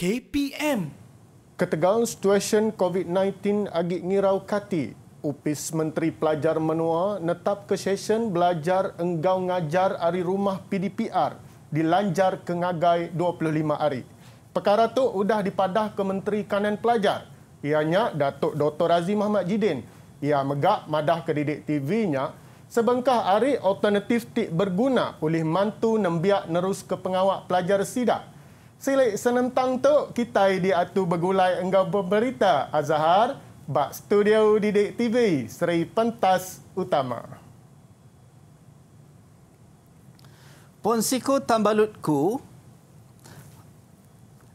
KPM. Ketegangan situasi COVID-19 agak ngirau kati. Upis Menteri Pelajar Menua netap ke sesyen belajar enggau ngajar hari rumah PDPR dilanjar ke ngagai 25 hari. Perkara tu udah dipadah ke Menteri Kanan Pelajar. Ianya Datuk Dr. Razim Muhammad Jidin. Ia megak madah ke didik TV-nya sebengkah hari alternatif tik berguna oleh mantu nembiak nerus ke pengawak pelajar sidak. Sila senentang tu kita di atu begulai enggau berita Azhar bak studio Didik TV Sri Pentas Utama. Ponsiku tambalutku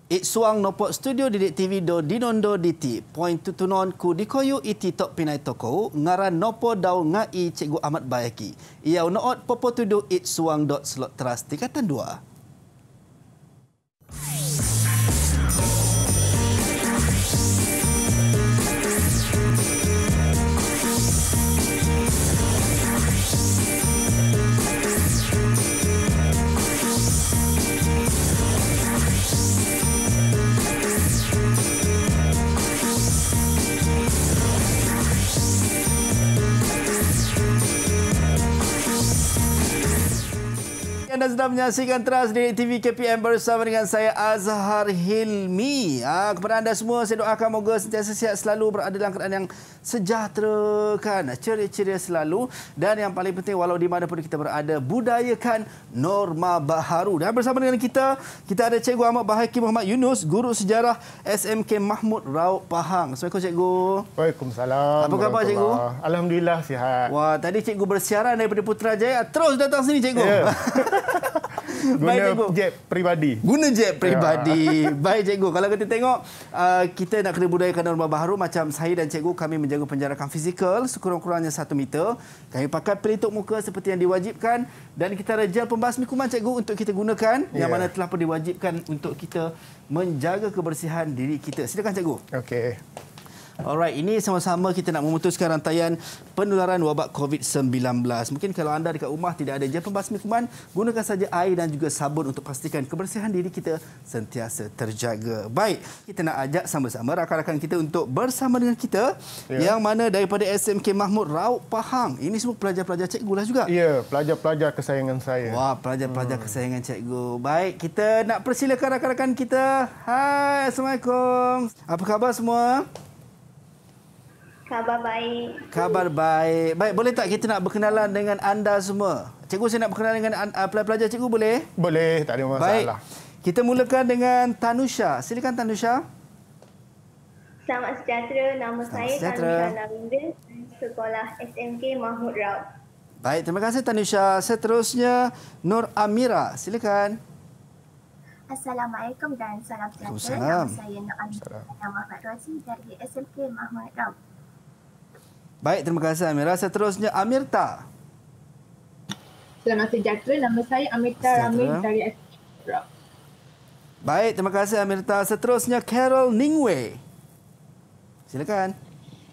It suang nopok studio Didik TV do dinondo diti. Point tu tunon ku dikoyu iti tok pinai toko ngaran nopo dau ngai cikgu Ahmad Bayaki. Ia unoot popo tudu it suang dot slot teras tingkatan dua. Hey. anda sedang menyaksikan teras di TV KPM bersama dengan saya Azhar Hilmi. Ah, kepada anda semua saya doakan moga sentiasa sihat selalu berada dalam keadaan yang sejahtera kan ceria-ceria selalu dan yang paling penting walau di mana pun kita berada budayakan norma baharu dan bersama dengan kita kita ada Cikgu Ahmad Bahaki Muhammad Yunus guru sejarah SMK Mahmud Rauk Pahang. Assalamualaikum Cikgu. Waalaikumsalam. Apa khabar Cikgu? Alhamdulillah sihat. Wah tadi Cikgu bersiaran daripada Putrajaya terus datang sini Cikgu. Yeah. Guna jet peribadi. Guna jet ya. peribadi. Baik cikgu. Kalau kita tengok, uh, kita nak kena budayakan norma baru. Macam saya dan cikgu, kami menjaga penjarakan fizikal sekurang-kurangnya satu meter. Kami pakai pelitup muka seperti yang diwajibkan. Dan kita ada gel pembasmi kuman cikgu untuk kita gunakan. Yeah. Yang ya. mana telah pun diwajibkan untuk kita menjaga kebersihan diri kita. Silakan cikgu. Okey. Alright, ini sama-sama kita nak memutuskan rantaian penularan wabak COVID-19. Mungkin kalau anda dekat rumah tidak ada jam pembasmi kuman, gunakan saja air dan juga sabun untuk pastikan kebersihan diri kita sentiasa terjaga. Baik, kita nak ajak sama-sama rakan-rakan kita untuk bersama dengan kita ya. yang mana daripada SMK Mahmud Rauk Pahang. Ini semua pelajar-pelajar cikgu lah juga. Ya, pelajar-pelajar kesayangan saya. Wah, pelajar-pelajar hmm. kesayangan cikgu. Baik, kita nak persilakan rakan-rakan kita. Hai, Assalamualaikum. Apa khabar semua? Khabar baik. Khabar baik. Baik, boleh tak kita nak berkenalan dengan anda semua? Cikgu saya nak berkenalan dengan ah, pelajar-pelajar cikgu boleh? Boleh, tak ada masalah. Baik. Kita mulakan dengan Tanusha. Silakan Tanusha. Selamat sejahtera. Nama Selamat saya Tanusha Narinda. Sekolah SMK Mahmud Rauk. Baik, terima kasih Tanusha. Seterusnya Nur Amira. Silakan. Assalamualaikum dan salam sejahtera. Nama saya Nur Amira. Nama Pak dari SMK Mahmud Rauk. Baik, terima kasih Amira. Seterusnya Amirta. Selamat sejahtera. Nama saya Amirta Ramil dari Astro. Baik, terima kasih Amirta. Seterusnya Carol Ningwe. Silakan.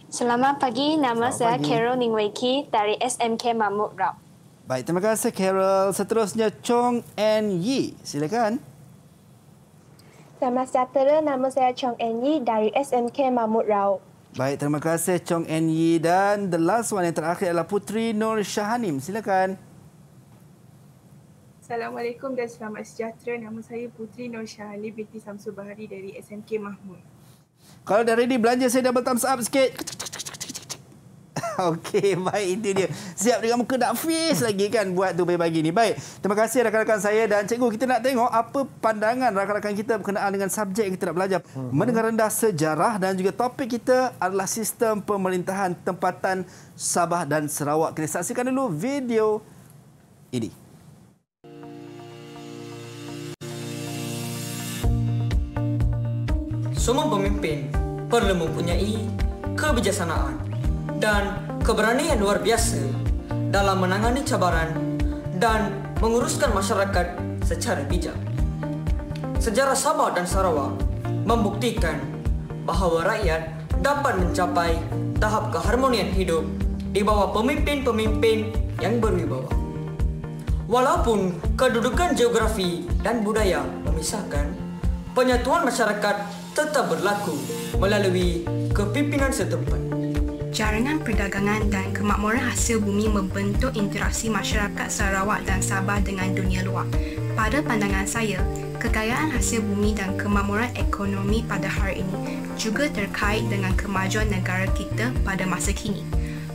Selamat pagi. Nama Selamat saya pagi. Carol Ningwe Ki dari SMK Mamut Rock. Baik, terima kasih Carol. Seterusnya Chong En Yi. Silakan. Selamat sejahtera. Nama saya Chong En Yi dari SMK Mamut Rao. Baik, terima kasih Chong En Yi dan the last one yang terakhir adalah Putri Nur Shahanim. Silakan. Assalamualaikum dan selamat sejahtera. Nama saya Putri Nur Shahanim binti Samsul Bahari dari SMK Mahmud. Kalau dah ready belanja saya double thumbs up sikit. Okey, baik itu dia. Siap dengan muka nak face lagi kan buat tu pagi-pagi ni. Baik, terima kasih rakan-rakan saya dan cikgu. Kita nak tengok apa pandangan rakan-rakan kita berkenaan dengan subjek yang kita nak belajar. Hmm. Mendengar rendah sejarah dan juga topik kita adalah sistem pemerintahan tempatan Sabah dan Sarawak. Kita saksikan dulu video ini. Semua pemimpin perlu mempunyai kebijaksanaan dan keberanian luar biasa dalam menangani cabaran dan menguruskan masyarakat secara bijak. Sejarah Sabah dan Sarawak membuktikan bahawa rakyat dapat mencapai tahap keharmonian hidup di bawah pemimpin-pemimpin yang berwibawa. Walaupun kedudukan geografi dan budaya memisahkan, penyatuan masyarakat tetap berlaku melalui kepimpinan setempat jaringan perdagangan dan kemakmuran hasil bumi membentuk interaksi masyarakat Sarawak dan Sabah dengan dunia luar. Pada pandangan saya, kekayaan hasil bumi dan kemakmuran ekonomi pada hari ini juga terkait dengan kemajuan negara kita pada masa kini.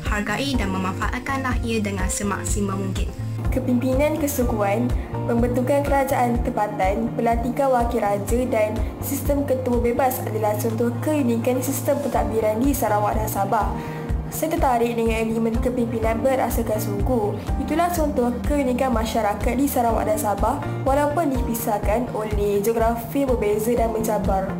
Hargai dan memanfaatkanlah ia dengan semaksimum mungkin kepimpinan kesukuan, pembentukan kerajaan tempatan, pelantikan wakil raja dan sistem ketua bebas adalah contoh keunikan sistem pentadbiran di Sarawak dan Sabah. Saya tertarik dengan elemen kepimpinan berasaskan suku. Itulah contoh keunikan masyarakat di Sarawak dan Sabah walaupun dipisahkan oleh geografi berbeza dan mencabar.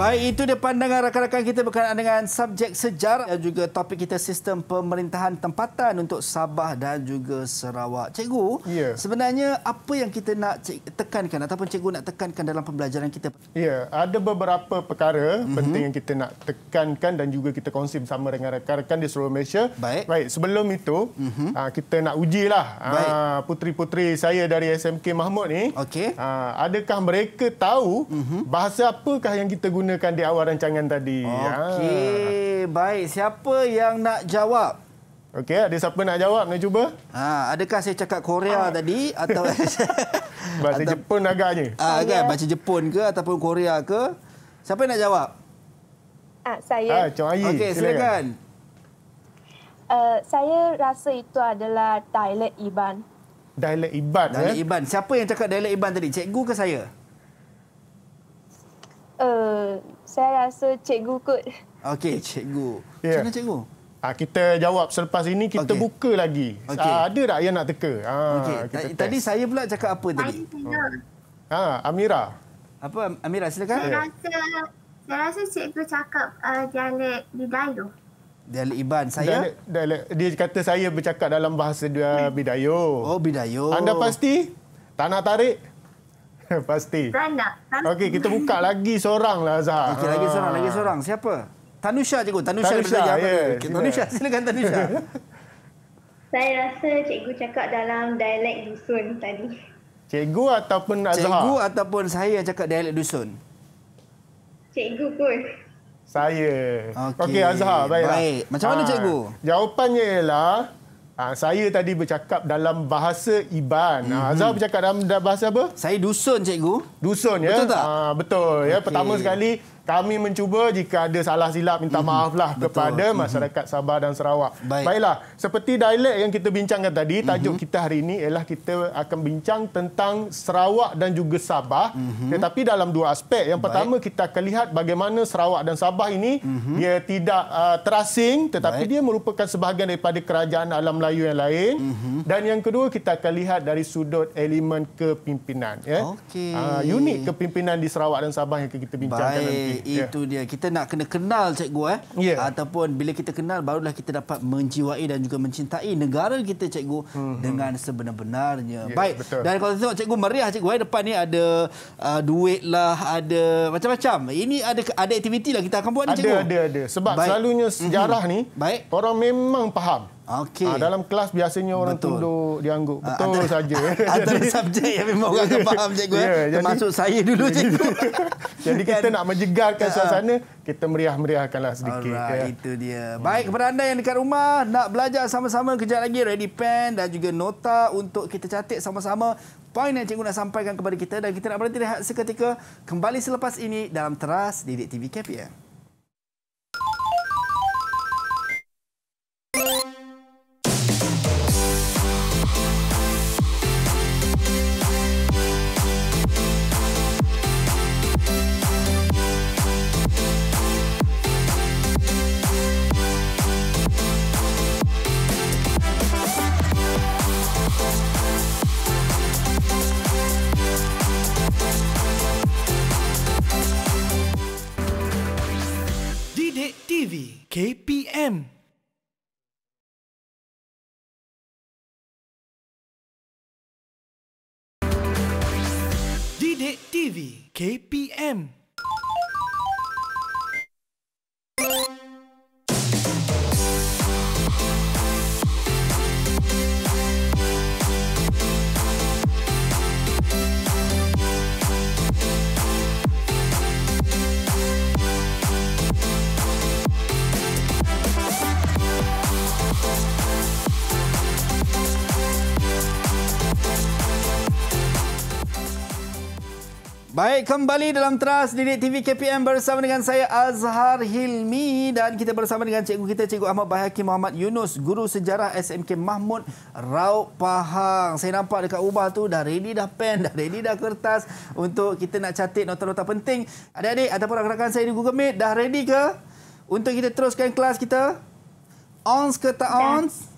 Baik, itu dia pandangan rakan-rakan kita berkenaan dengan subjek sejarah dan juga topik kita sistem pemerintahan tempatan untuk Sabah dan juga Sarawak. Cikgu, ya. sebenarnya apa yang kita nak tekankan ataupun cikgu nak tekankan dalam pembelajaran kita? Ya, ada beberapa perkara mm-hmm. penting yang kita nak tekankan dan juga kita kongsi bersama dengan rakan-rakan di seluruh Malaysia. Baik. Baik, sebelum itu, mm-hmm. kita nak uji lah ah, putri-puteri saya dari SMK Mahmud ni. Okey. Ah, adakah mereka tahu mm-hmm. bahasa apakah yang kita gunakan? gunakan di awal rancangan tadi. Okey, ha. baik. Siapa yang nak jawab? Okey, ada siapa nak jawab? Nak cuba? Ha, adakah saya cakap Korea ha. tadi atau bahasa atau... Jepun agaknya? Ah, ha, kan? Ya. baca Jepun ke ataupun Korea ke? Siapa nak jawab? Ah, saya. Ah, ha, Okey, silakan. Uh, saya rasa itu adalah dialek Iban. Dialek Iban, dialek eh? Iban. Siapa yang cakap dialek Iban tadi? Cikgu ke saya? Eh, saya rasa cikgu kot. Okey, cikgu. Yeah. Macam mana cikgu? Ah kita jawab selepas ini kita okay. buka lagi. Okay. Ah, ada tak yang nak teka? Ha ah, okay. kita test. Tadi saya pula cakap apa tadi? Ha ah, Amira. Apa Amira silakan. Saya rasa saya rasa cikgu cakap uh, dialek Bidayu. Dialek Iban. Saya dialek, dialek, dia kata saya bercakap dalam bahasa dia Bidayu. Oh Bidayu. Anda pasti? tanah nak tarik? Pasti. Tak lah, nak. Okey, kita buka lagi seorang lah Azhar. Okey, lagi ah. seorang, lagi seorang. Siapa? Tanusha cikgu. Tanusha, Tanusha lebih ya, ya. Tanusha. Yeah, Tanusha, silakan Tanusha. Saya rasa cikgu cakap dalam dialek dusun tadi. Cikgu ataupun Azhar? Cikgu ataupun saya cakap dialek dusun? Cikgu pun. Saya. Okey, okay, Azhar. Baiklah. Baik. Macam mana ha. cikgu? Jawapannya ialah... Ha, saya tadi bercakap dalam bahasa Iban. Mm-hmm. Azhar bercakap dalam bahasa apa? Saya dusun, cikgu. Dusun, ya? Betul tak? Ha, betul. Okay. Ya? Pertama sekali, kami mencuba jika ada salah silap minta mhm. maaflah mm-hmm. kepada Betul. Mhm. masyarakat mm-hmm. Sabah dan Sarawak. Baik. Baiklah, seperti dialek yang kita bincangkan tadi, mhm. tajuk mm-hmm. kita hari ini ialah kita akan bincang tentang Sarawak dan juga Sabah mm-hmm. tetapi dalam dua aspek. Yang Baik. pertama kita akan lihat bagaimana Sarawak dan Sabah ini mm-hmm. dia tidak uh, terasing tetapi Baik. dia merupakan sebahagian daripada kerajaan alam Melayu yang lain. Mm-hmm. Dan yang kedua kita akan lihat dari sudut elemen kepimpinan ya. Okay. Uh, ah, unit kepimpinan di Sarawak dan Sabah yang kita bincangkan Baik. nanti itu ya. yeah. dia. Kita nak kena kenal cikgu eh. Yeah. Ataupun bila kita kenal barulah kita dapat menjiwai dan juga mencintai negara kita cikgu mm -hmm. dengan sebenar-benarnya. Yeah, Baik. Betul. Dan kalau tengok cikgu meriah cikgu eh depan ni ada uh, duit lah, ada macam-macam. Ini ada ada aktiviti lah kita akan buat ni cikgu. Ada ada ada. Sebab Baik. selalunya mhm. sejarah mm -hmm. ni Baik. orang memang faham. Okey. Ha, dalam kelas biasanya orang Betul. tunduk dianggup. Ah, Betul uh, saja. Ada subjek yang memang orang tak ya, faham cikgu yeah, eh. Ya, Termasuk jadi, saya dulu cikgu. jadi kita kan? nak menjegarkan uh, ah. suasana, kita meriah-meriahkanlah sedikit. Alright, ya. itu dia. Baik kepada anda yang dekat rumah nak belajar sama-sama kejap lagi ready pen dan juga nota untuk kita catat sama-sama poin yang cikgu nak sampaikan kepada kita dan kita nak berhenti rehat seketika kembali selepas ini dalam teras Didik TV KPM. KPM Baik, kembali dalam Trust Didik TV KPM bersama dengan saya Azhar Hilmi dan kita bersama dengan cikgu kita, Cikgu Ahmad Bahaki Muhammad Yunus, Guru Sejarah SMK Mahmud Rauk Pahang. Saya nampak dekat ubah tu dah ready dah pen, dah ready dah kertas untuk kita nak catit nota-nota penting. Adik-adik ataupun rakan-rakan saya di Google Meet, dah ready ke untuk kita teruskan kelas kita? Ons ke tak ons? Yeah.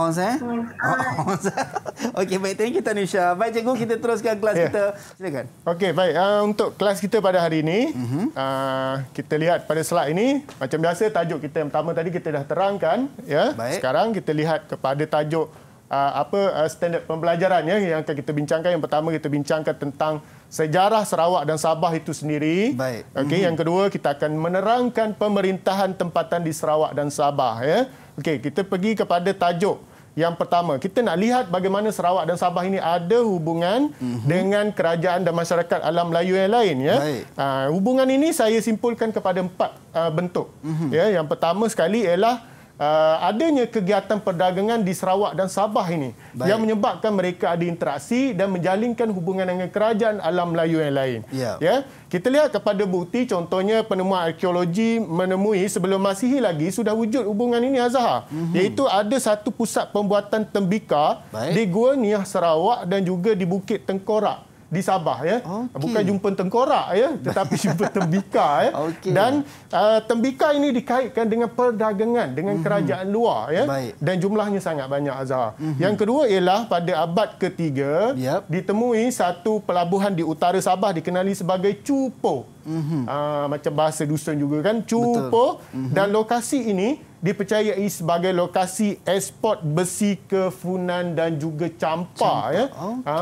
Ons eh? Ons. Oh, ah. Okey, baik. Thank you, Tanisha. Baik, cikgu. Kita teruskan kelas yeah. kita. Silakan. Okey, baik. Uh, untuk kelas kita pada hari ini, mm-hmm. uh, kita lihat pada slide ini, macam biasa, tajuk kita yang pertama tadi kita dah terangkan. ya. Yeah. Sekarang kita lihat kepada tajuk uh, apa uh, standard pembelajaran ya, yang akan kita bincangkan. Yang pertama, kita bincangkan tentang sejarah Sarawak dan Sabah itu sendiri. Baik. Okey, mm-hmm. yang kedua, kita akan menerangkan pemerintahan tempatan di Sarawak dan Sabah. Ya. Okey, kita pergi kepada tajuk yang pertama, kita nak lihat bagaimana Sarawak dan Sabah ini ada hubungan mm-hmm. dengan kerajaan dan masyarakat alam Melayu yang lain. Ya. Uh, hubungan ini saya simpulkan kepada empat uh, bentuk. Mm-hmm. Ya, yang pertama sekali ialah uh, adanya kegiatan perdagangan di Sarawak dan Sabah ini Baik. yang menyebabkan mereka ada interaksi dan menjalinkan hubungan dengan kerajaan alam Melayu yang lain. Ya. ya? Kita lihat kepada bukti contohnya penemuan arkeologi menemui sebelum Masihi lagi sudah wujud hubungan ini Azhar mm-hmm. iaitu ada satu pusat pembuatan tembikar Baik. di Gua Niah Sarawak dan juga di Bukit Tengkorak di Sabah ya. Okay. Bukan jumpa tengkorak ya, tetapi jumpa tembika ya. Okay. Dan uh, tembika ini dikaitkan dengan perdagangan dengan mm-hmm. kerajaan luar ya Baik. dan jumlahnya sangat banyak Azhar. Mm-hmm. Yang kedua ialah pada abad ketiga yep. ditemui satu pelabuhan di utara Sabah dikenali sebagai Cupo. Mm-hmm. Uh, ah, macam bahasa dusun juga kan, Cupo mm-hmm. dan lokasi ini dipercayai sebagai lokasi ekspor besi ke Funan dan juga Champa, Champa. ya. Okay. Ha,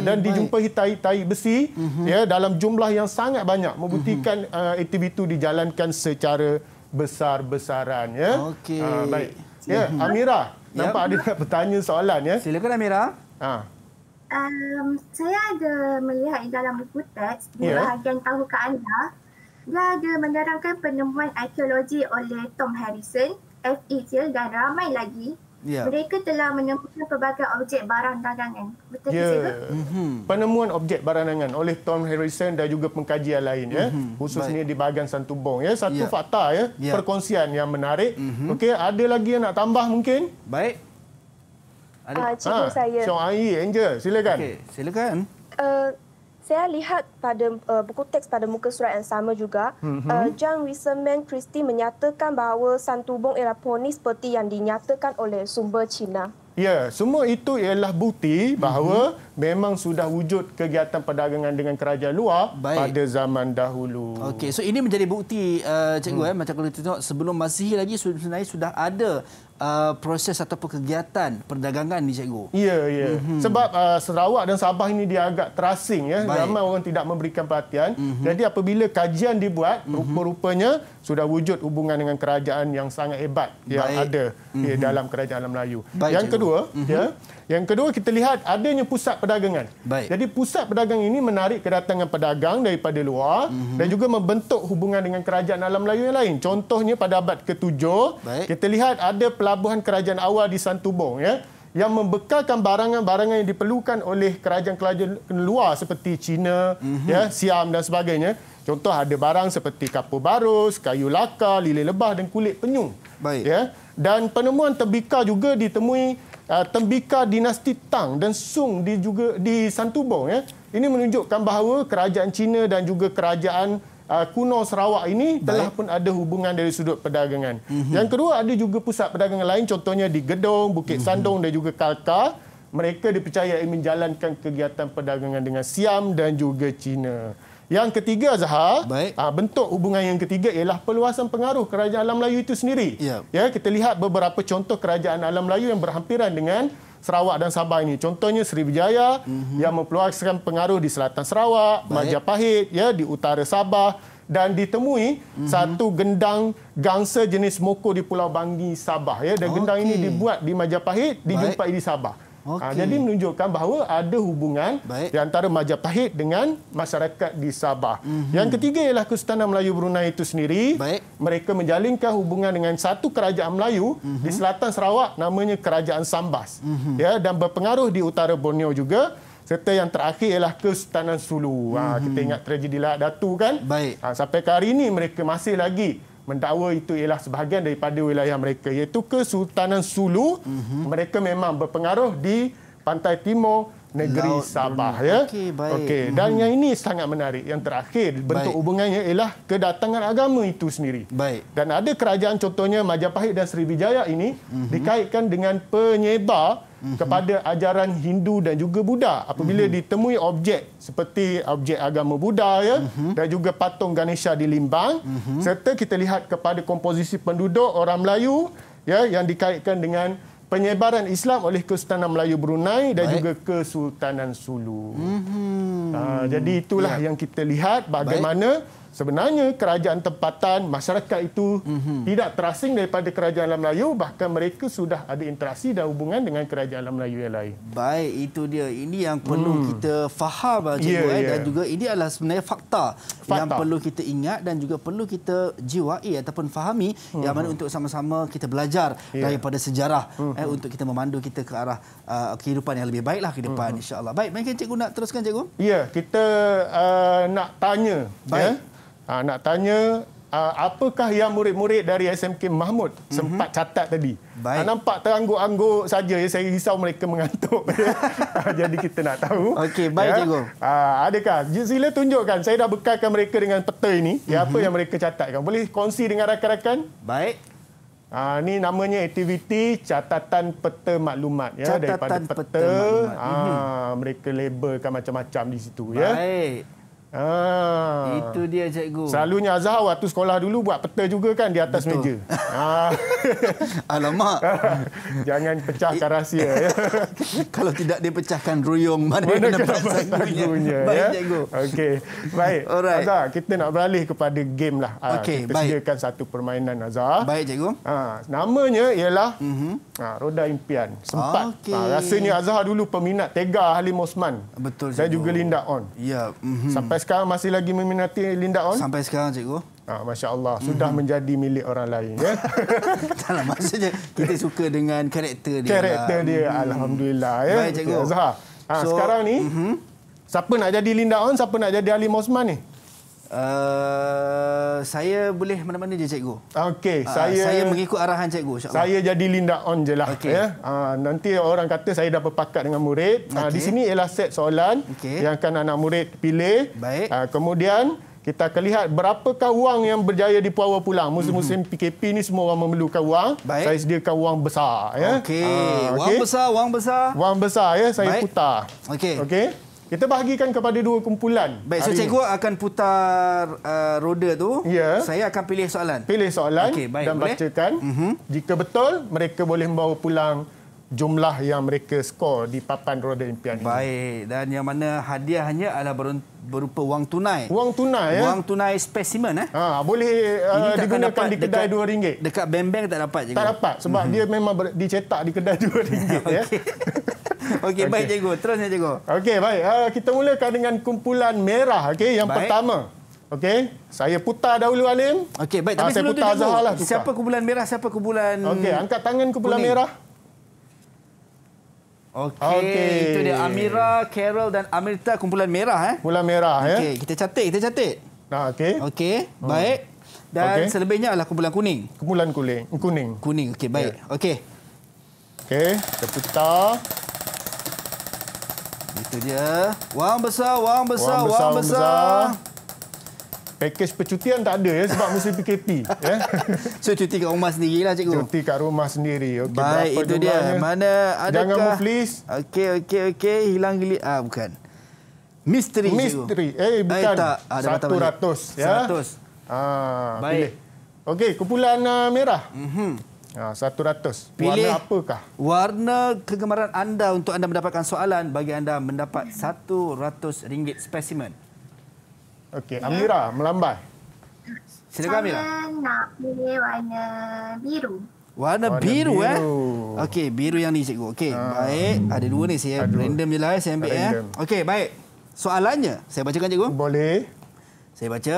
dan Baik. dijumpai tai-tai besi uh-huh. ya dalam jumlah yang sangat banyak membuktikan uh-huh. uh, aktiviti itu dijalankan secara besar-besaran ya. Okey. Uh, baik. Ya, mhm. Amira, ya. nampak ada nak bertanya soalan ya. Silakan Amira. Ha. Um, saya ada melihat dalam buku teks di ya. yeah. bahagian tahu ke anda. Dia ada penemuan arkeologi oleh Tom Harrison, F.E. Thiel dan ramai lagi. Yeah. Mereka telah menemukan pelbagai objek barang dagangan. Betul yeah. ke? Mm-hmm. Penemuan objek barang dagangan oleh Tom Harrison dan juga pengkajian lain mm-hmm. ya, mhm. khususnya Baik. di bahagian Santubong ya. Satu yeah. fakta ya, yeah. perkongsian yang menarik. Mm-hmm. Okey, ada lagi yang nak tambah mungkin? Baik. Ada. Uh, cikgu ha, saya. Cik Ai Angel, silakan. Okay, silakan. Uh, saya lihat pada uh, buku teks pada muka surat yang sama juga, mm-hmm. uh, John Wiseman Christie menyatakan bahawa Santubong ialah poni seperti yang dinyatakan oleh sumber China. Ya, semua itu ialah bukti mhm. bahawa mm-hmm. memang sudah wujud kegiatan perdagangan dengan kerajaan luar Baik. pada zaman dahulu. Okey, so ini menjadi bukti uh, cikgu mm. eh macam kalau kita tengok sebelum Masihi lagi sebenarnya sudah ada Uh, proses atau kegiatan perdagangan ni cikgu. Ya ya. Mm-hmm. Sebab uh, Sarawak dan Sabah ini dia agak terasing ya. Baik. Ramai orang tidak memberikan perhatian. Mm-hmm. Jadi apabila kajian dibuat mm-hmm. rupa-rupanya sudah wujud hubungan dengan kerajaan yang sangat hebat Baik. yang ada mm-hmm. ya, mhm. dalam kerajaan Melayu. Baik, yang cikgu. kedua mm-hmm. ya yang kedua kita lihat adanya pusat perdagangan. Baik. Jadi pusat perdagangan ini menarik kedatangan pedagang daripada luar mm -hmm. dan juga membentuk hubungan dengan kerajaan alam Melayu yang lain. Contohnya pada abad ke-7 kita lihat ada pelabuhan kerajaan awal di Santubong ya yang membekalkan barangan-barangan yang diperlukan oleh kerajaan-kerajaan luar seperti China, mm -hmm. ya, Siam dan sebagainya. Contoh ada barang seperti kapur barus, kayu laka, lilin lebah dan kulit penyu. Baik. Ya. Dan penemuan tebika juga ditemui Ah, tembika dinasti Tang dan Sung di juga di Santubong ya. Ini menunjukkan bahawa kerajaan Cina dan juga kerajaan uh, kuno Sarawak ini Baik. telah pun ada hubungan dari sudut perdagangan. Mm-hmm. Yang kedua ada juga pusat perdagangan lain contohnya di Gedong, Bukit mm-hmm. Sandong dan juga Kalka. Mereka dipercayai menjalankan kegiatan perdagangan dengan Siam dan juga Cina. Yang ketiga Zahar, Baik. Ah, bentuk hubungan yang ketiga ialah peluasan pengaruh kerajaan alam Melayu itu sendiri. Ya. ya, kita lihat beberapa contoh kerajaan alam Melayu yang berhampiran dengan Sarawak dan Sabah ini. Contohnya Sriwijaya mm-hmm. yang mempeluaskan pengaruh di selatan Sarawak, Baik. Majapahit ya di utara Sabah dan ditemui mm-hmm. satu gendang gangsa jenis moko di Pulau Bangi Sabah ya dan okay. gendang ini dibuat di Majapahit dijumpai Baik. di Sabah. Ah, okay. Ha, jadi menunjukkan bahawa ada hubungan Baik. di antara Majapahit dengan masyarakat di Sabah. Mm -hmm. Yang ketiga ialah Kesultanan Melayu Brunei itu sendiri. Baik. Mereka menjalinkan hubungan dengan satu kerajaan Melayu mm -hmm. di selatan Sarawak namanya Kerajaan Sambas. Mm -hmm. Ya dan berpengaruh di utara Borneo juga. Serta yang terakhir ialah Kesultanan Sulu. Mm -hmm. ha, kita ingat tragedi Lak Datu kan? Baik. Ha, sampai ke hari ini mereka masih lagi mendakwa itu ialah sebahagian daripada wilayah mereka iaitu Kesultanan Sulu. Mm-hmm. Mereka memang berpengaruh di pantai timur negeri Laut Sabah Brunei. ya. Okey baik. Okey dan hmm yang ini sangat menarik yang terakhir bentuk baik. hubungannya ialah kedatangan agama itu sendiri. Baik. Dan ada kerajaan contohnya Majapahit dan Sriwijaya ini mm-hmm. dikaitkan dengan penyebar mhm. kepada ajaran Hindu dan juga Buddha apabila uh-huh. ditemui objek seperti objek agama Buddha ya uh-huh. dan juga patung Ganesha di Limbang uh-huh. serta kita lihat kepada komposisi penduduk orang Melayu ya yang dikaitkan dengan penyebaran Islam oleh Kesultanan Melayu Brunei dan Baik. juga Kesultanan Sulu. Mm-hmm. Ha, jadi itulah ya. yang kita lihat bagaimana. Baik sebenarnya kerajaan tempatan masyarakat itu mm-hmm. tidak terasing daripada kerajaan alam Melayu bahkan mereka sudah ada interaksi dan hubungan dengan kerajaan alam Melayu yang lain baik itu dia ini yang perlu hmm. kita faham yeah, juga, yeah. dan ya. juga ini adalah sebenarnya fakta, fakta yang perlu kita ingat dan juga perlu kita jiwai ataupun fahami mm-hmm. yang mana hmm. untuk sama-sama kita belajar yeah. daripada sejarah mm-hmm. eh, hmm. untuk kita memandu kita ke arah uh, kehidupan yang lebih baiklah ke hmm. depan mm-hmm. insyaallah baik mungkin cikgu nak teruskan cikgu ya yeah, kita uh, nak tanya baik yeah? Ha, nak tanya uh, apakah yang murid-murid dari SMK Mahmud mhm. sempat mm-hmm. catat tadi? Ha, nampak teranggut-anggut saja ya saya risau mereka mengantuk. Jadi kita nak tahu. Okey, baik ya. cikgu. Ah, adakah sila tunjukkan saya dah bekalkan mereka dengan peta ini. Mm-hmm. Ya apa mhm. yang mereka catatkan? Boleh kongsi dengan rakan-rakan? Baik. Ah, ini namanya aktiviti catatan peta maklumat ya catatan daripada peta, peta maklumat. Ah, mhm. mereka labelkan macam-macam di situ Baik. ya. Baik. Ah. Itu dia cikgu. Selalunya Azhar waktu sekolah dulu buat peta juga kan di atas Betul. meja. Ah. Alamak. Jangan pecahkan rahsia. Ya. Kalau tidak dia pecahkan royong mana Mana dapat sanggunya. Baik ya? cikgu. Okey. Baik. Alright. Azhar, kita nak beralih kepada game lah. Ah, okay, kita baik. sediakan satu permainan Azhar. Baik cikgu. Ah, namanya ialah uh-huh. ah, Roda Impian. Sempat. Okay. Ah, rasanya Azhar dulu peminat Tega Halim Osman. Betul cikgu. Dan juga Linda On. Ya. Yeah. Mm-hmm. Sampai sekarang masih lagi meminati Linda On? Sampai sekarang cikgu. Ah, Masya Allah, mhm. sudah mm -hmm. menjadi milik orang lain. Ya? Taklah, maksudnya kita suka dengan karakter dia. Karakter lah. dia, mm -hmm. Alhamdulillah. Ya? Baik, cikgu. Zahar, ah, so, sekarang ni, mm -hmm. siapa nak jadi Linda On, siapa nak jadi Ali Osman ni? Eh, saya boleh mana-mana je cikgu. Okey, uh, saya saya mengikut arahan cikgu insya Saya jadi Linda on je lah okay. ya. Uh, nanti orang kata saya dah berpakat dengan murid. Okay. Uh, di sini ialah set soalan okay. yang akan anak murid pilih. Baik. Uh, kemudian kita akan lihat berapakah wang yang berjaya di Pulau pulang. Musim-musim PKP mhm. ni semua orang memerlukan wang. Baik. Saya sediakan wang besar ya. Okey. Uh, okay. Wang besar, wang besar. Wang besar ya, saya Baik. putar. Okey. Okey. Kita bahagikan kepada dua kumpulan. Baik, so cikgu ini. akan putar uh, roda tu. Ya. Saya akan pilih soalan. Pilih soalan okay, baik, dan boleh? bacakan. Uh mhm. -huh. Jika betul, mereka boleh membawa pulang jumlah yang mereka skor di papan roda impian ini. Baik, dan yang mana hadiahnya adalah berupa wang tunai. Wang tunai, ya? Wang tunai spesimen, ya? Eh? Ah, ha, boleh uh, digunakan di kedai RM2. Dekat, dekat bank-bank tak dapat? Cikgu. Tak dapat, sebab uh mhm. -huh. dia memang dicetak di kedai RM2. Okey. Ya. Okey, okay. baik cikgu. Terusnya cikgu. Okey, baik. Uh, kita mulakan dengan kumpulan merah. Okey, yang baik. pertama. Okey, saya putar dahulu Alim. Okey, baik. Tapi uh, saya putar Azhar lah. Siapa kumpulan merah, siapa kumpulan Okey, angkat tangan kumpulan kuning. merah. Okey, okay. itu dia Amira, Carol dan Amirta kumpulan merah. Eh? Kumpulan merah. Eh? Okey, ya? kita catik, kita catik. Nah, okey. Okey, hmm. baik. Dan okay. selebihnya adalah kumpulan kuning. Kumpulan kuning. Kuning. Kuning, okey, baik. Yeah. Okey. Okey, kita putar. Itu dia. Wang besar, wang besar, wang besar. Wang besar. Pakej percutian tak ada ya sebab mesti PKP. ya. So cuti kat rumah sendirilah cikgu. Cuti kat rumah sendiri. Okey Baik itu dia. Mana ada Jangan muflis. Okey okey okey hilang gili ah bukan. Misteri. Misteri. Eh, eh bukan. Eh, tak. Ada ah, 100 balik. ya. Ah, Baik. Okey kumpulan uh, merah. Mhm. Mm Ah, satu ratus. warna apakah? Warna kegemaran anda untuk anda mendapatkan soalan bagi anda mendapat satu ratus ringgit spesimen. Okey, Amira ya. melambai. Silakan Amira. Saya nak pilih warna biru. Warna, warna biru, eh? biru, eh? Okey, biru yang ni cikgu. Okey, ah. baik. Ada dua ni saya Aduh. random je lah. Eh, saya ambil. Eh. Okey, baik. Soalannya, saya bacakan cikgu. Boleh. Saya baca.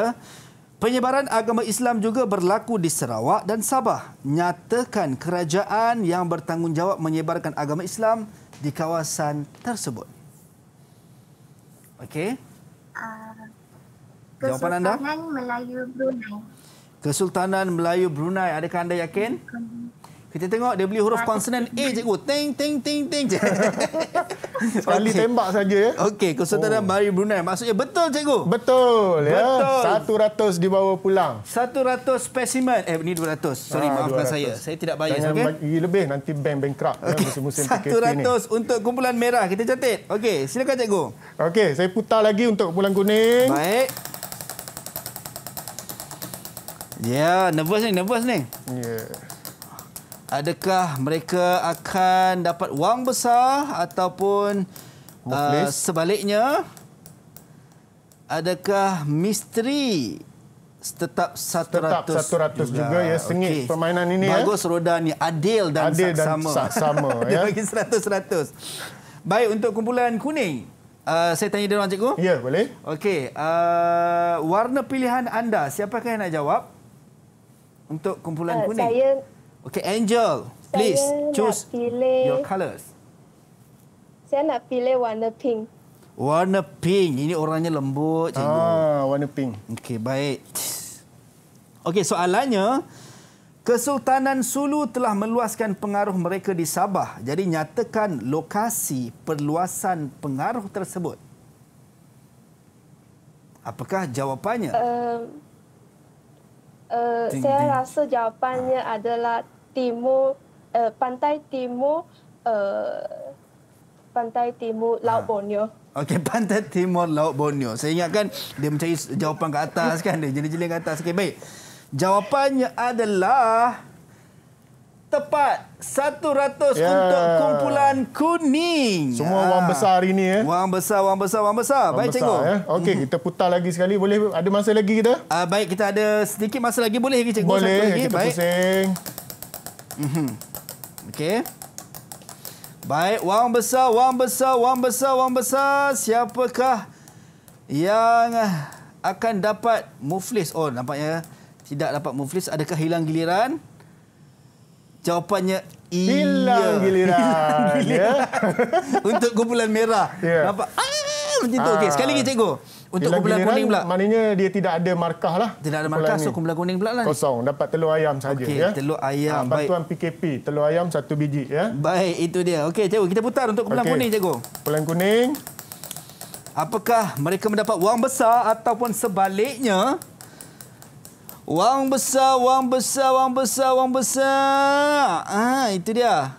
Penyebaran agama Islam juga berlaku di Sarawak dan Sabah. Nyatakan kerajaan yang bertanggungjawab menyebarkan agama Islam di kawasan tersebut. Okey. Uh, Jawapan anda? Kesultanan Melayu Brunei. Kesultanan Melayu Brunei. Adakah anda yakin? Kesultanan. Kita tengok dia beli huruf konsonan A je. Oh, teng teng teng teng ting je. Sekali okay. tembak saja ya. Okey, Kesultanan oh. Bahari Brunei. Maksudnya betul, cikgu? Betul. Ya. Betul. Ya. 100 dibawa pulang. 100 spesimen. Eh, ini ni 200. Sorry, ha, maafkan 200. saya. Saya tidak bayar Jangan okay? bagi lebih. Nanti bank bankrupt. Okay. Ya, musim 100 PKP untuk kumpulan merah. Kita catat. Okey, silakan, cikgu. Okey, saya putar lagi untuk kumpulan kuning. Baik. Ya, yeah, nervous ni, nervous ni. Ya. Yeah adakah mereka akan dapat wang besar ataupun uh, sebaliknya adakah misteri tetap 100 tetap 100 juga, juga ya sengit okay. permainan ini ya. bagus ya. roda ni adil dan adil saksama adil dan saksama dia ya. bagi 100 100 baik untuk kumpulan kuning Uh, saya tanya dia orang cikgu. Ya, boleh. Okey, uh, warna pilihan anda, siapa yang nak jawab? Untuk kumpulan uh, kuning. Saya Okay, Angel, please saya choose pilih, your colors. Saya nak pilih warna pink. Warna pink. Ini orangnya lembut, cikgu. Ah, warna pink. Okay, baik. Okay, soalannya, Kesultanan Sulu telah meluaskan pengaruh mereka di Sabah. Jadi nyatakan lokasi perluasan pengaruh tersebut. Apakah jawapannya? Uh, uh, saya rasa jawapannya adalah timur uh, pantai timur uh, pantai timur Laut ah. Borneo. Okey, pantai timur Laut Borneo. Saya ingatkan dia mencari jawapan ke atas kan dia jeling-jeling ke atas. Okey, baik. Jawapannya adalah tepat satu yeah. untuk kumpulan kuning. Semua ha. wang besar hari ini. Eh. Ya? Wang besar, wang besar, wang besar. Wang baik, besar, cikgu. Ya. Okey, mhm. kita putar lagi sekali. Boleh ada masa lagi kita? Uh, baik, kita ada sedikit masa lagi. Boleh cikgu? Boleh, satu lagi. kita baik. pusing. Mhm. Okey. Baik, wang besar, wang besar, wang besar, wang besar. Siapakah yang akan dapat muflis? Oh, nampaknya tidak dapat muflis. Adakah hilang giliran? Jawapannya hilang iya. giliran. giliran. Yeah. Untuk kumpulan merah. Yeah. Nampak? Ah, Ah. Okey, sekali lagi cikgu untuk kumpulan, kumpulan kuning pula. Maknanya dia tidak ada markah lah. Tidak ada markah, so kumpulan kuning pula lah. Kosong, dapat telur ayam saja. Okey, ya. telur ayam. Ha, bantuan Baik. PKP, telur ayam satu biji. ya. Baik, itu dia. Okey, cikgu, kita putar untuk kumpulan okay. kuning, cikgu. Kumpulan kuning. Apakah mereka mendapat wang besar ataupun sebaliknya? Wang besar, wang besar, wang besar, wang besar. Ah, itu dia.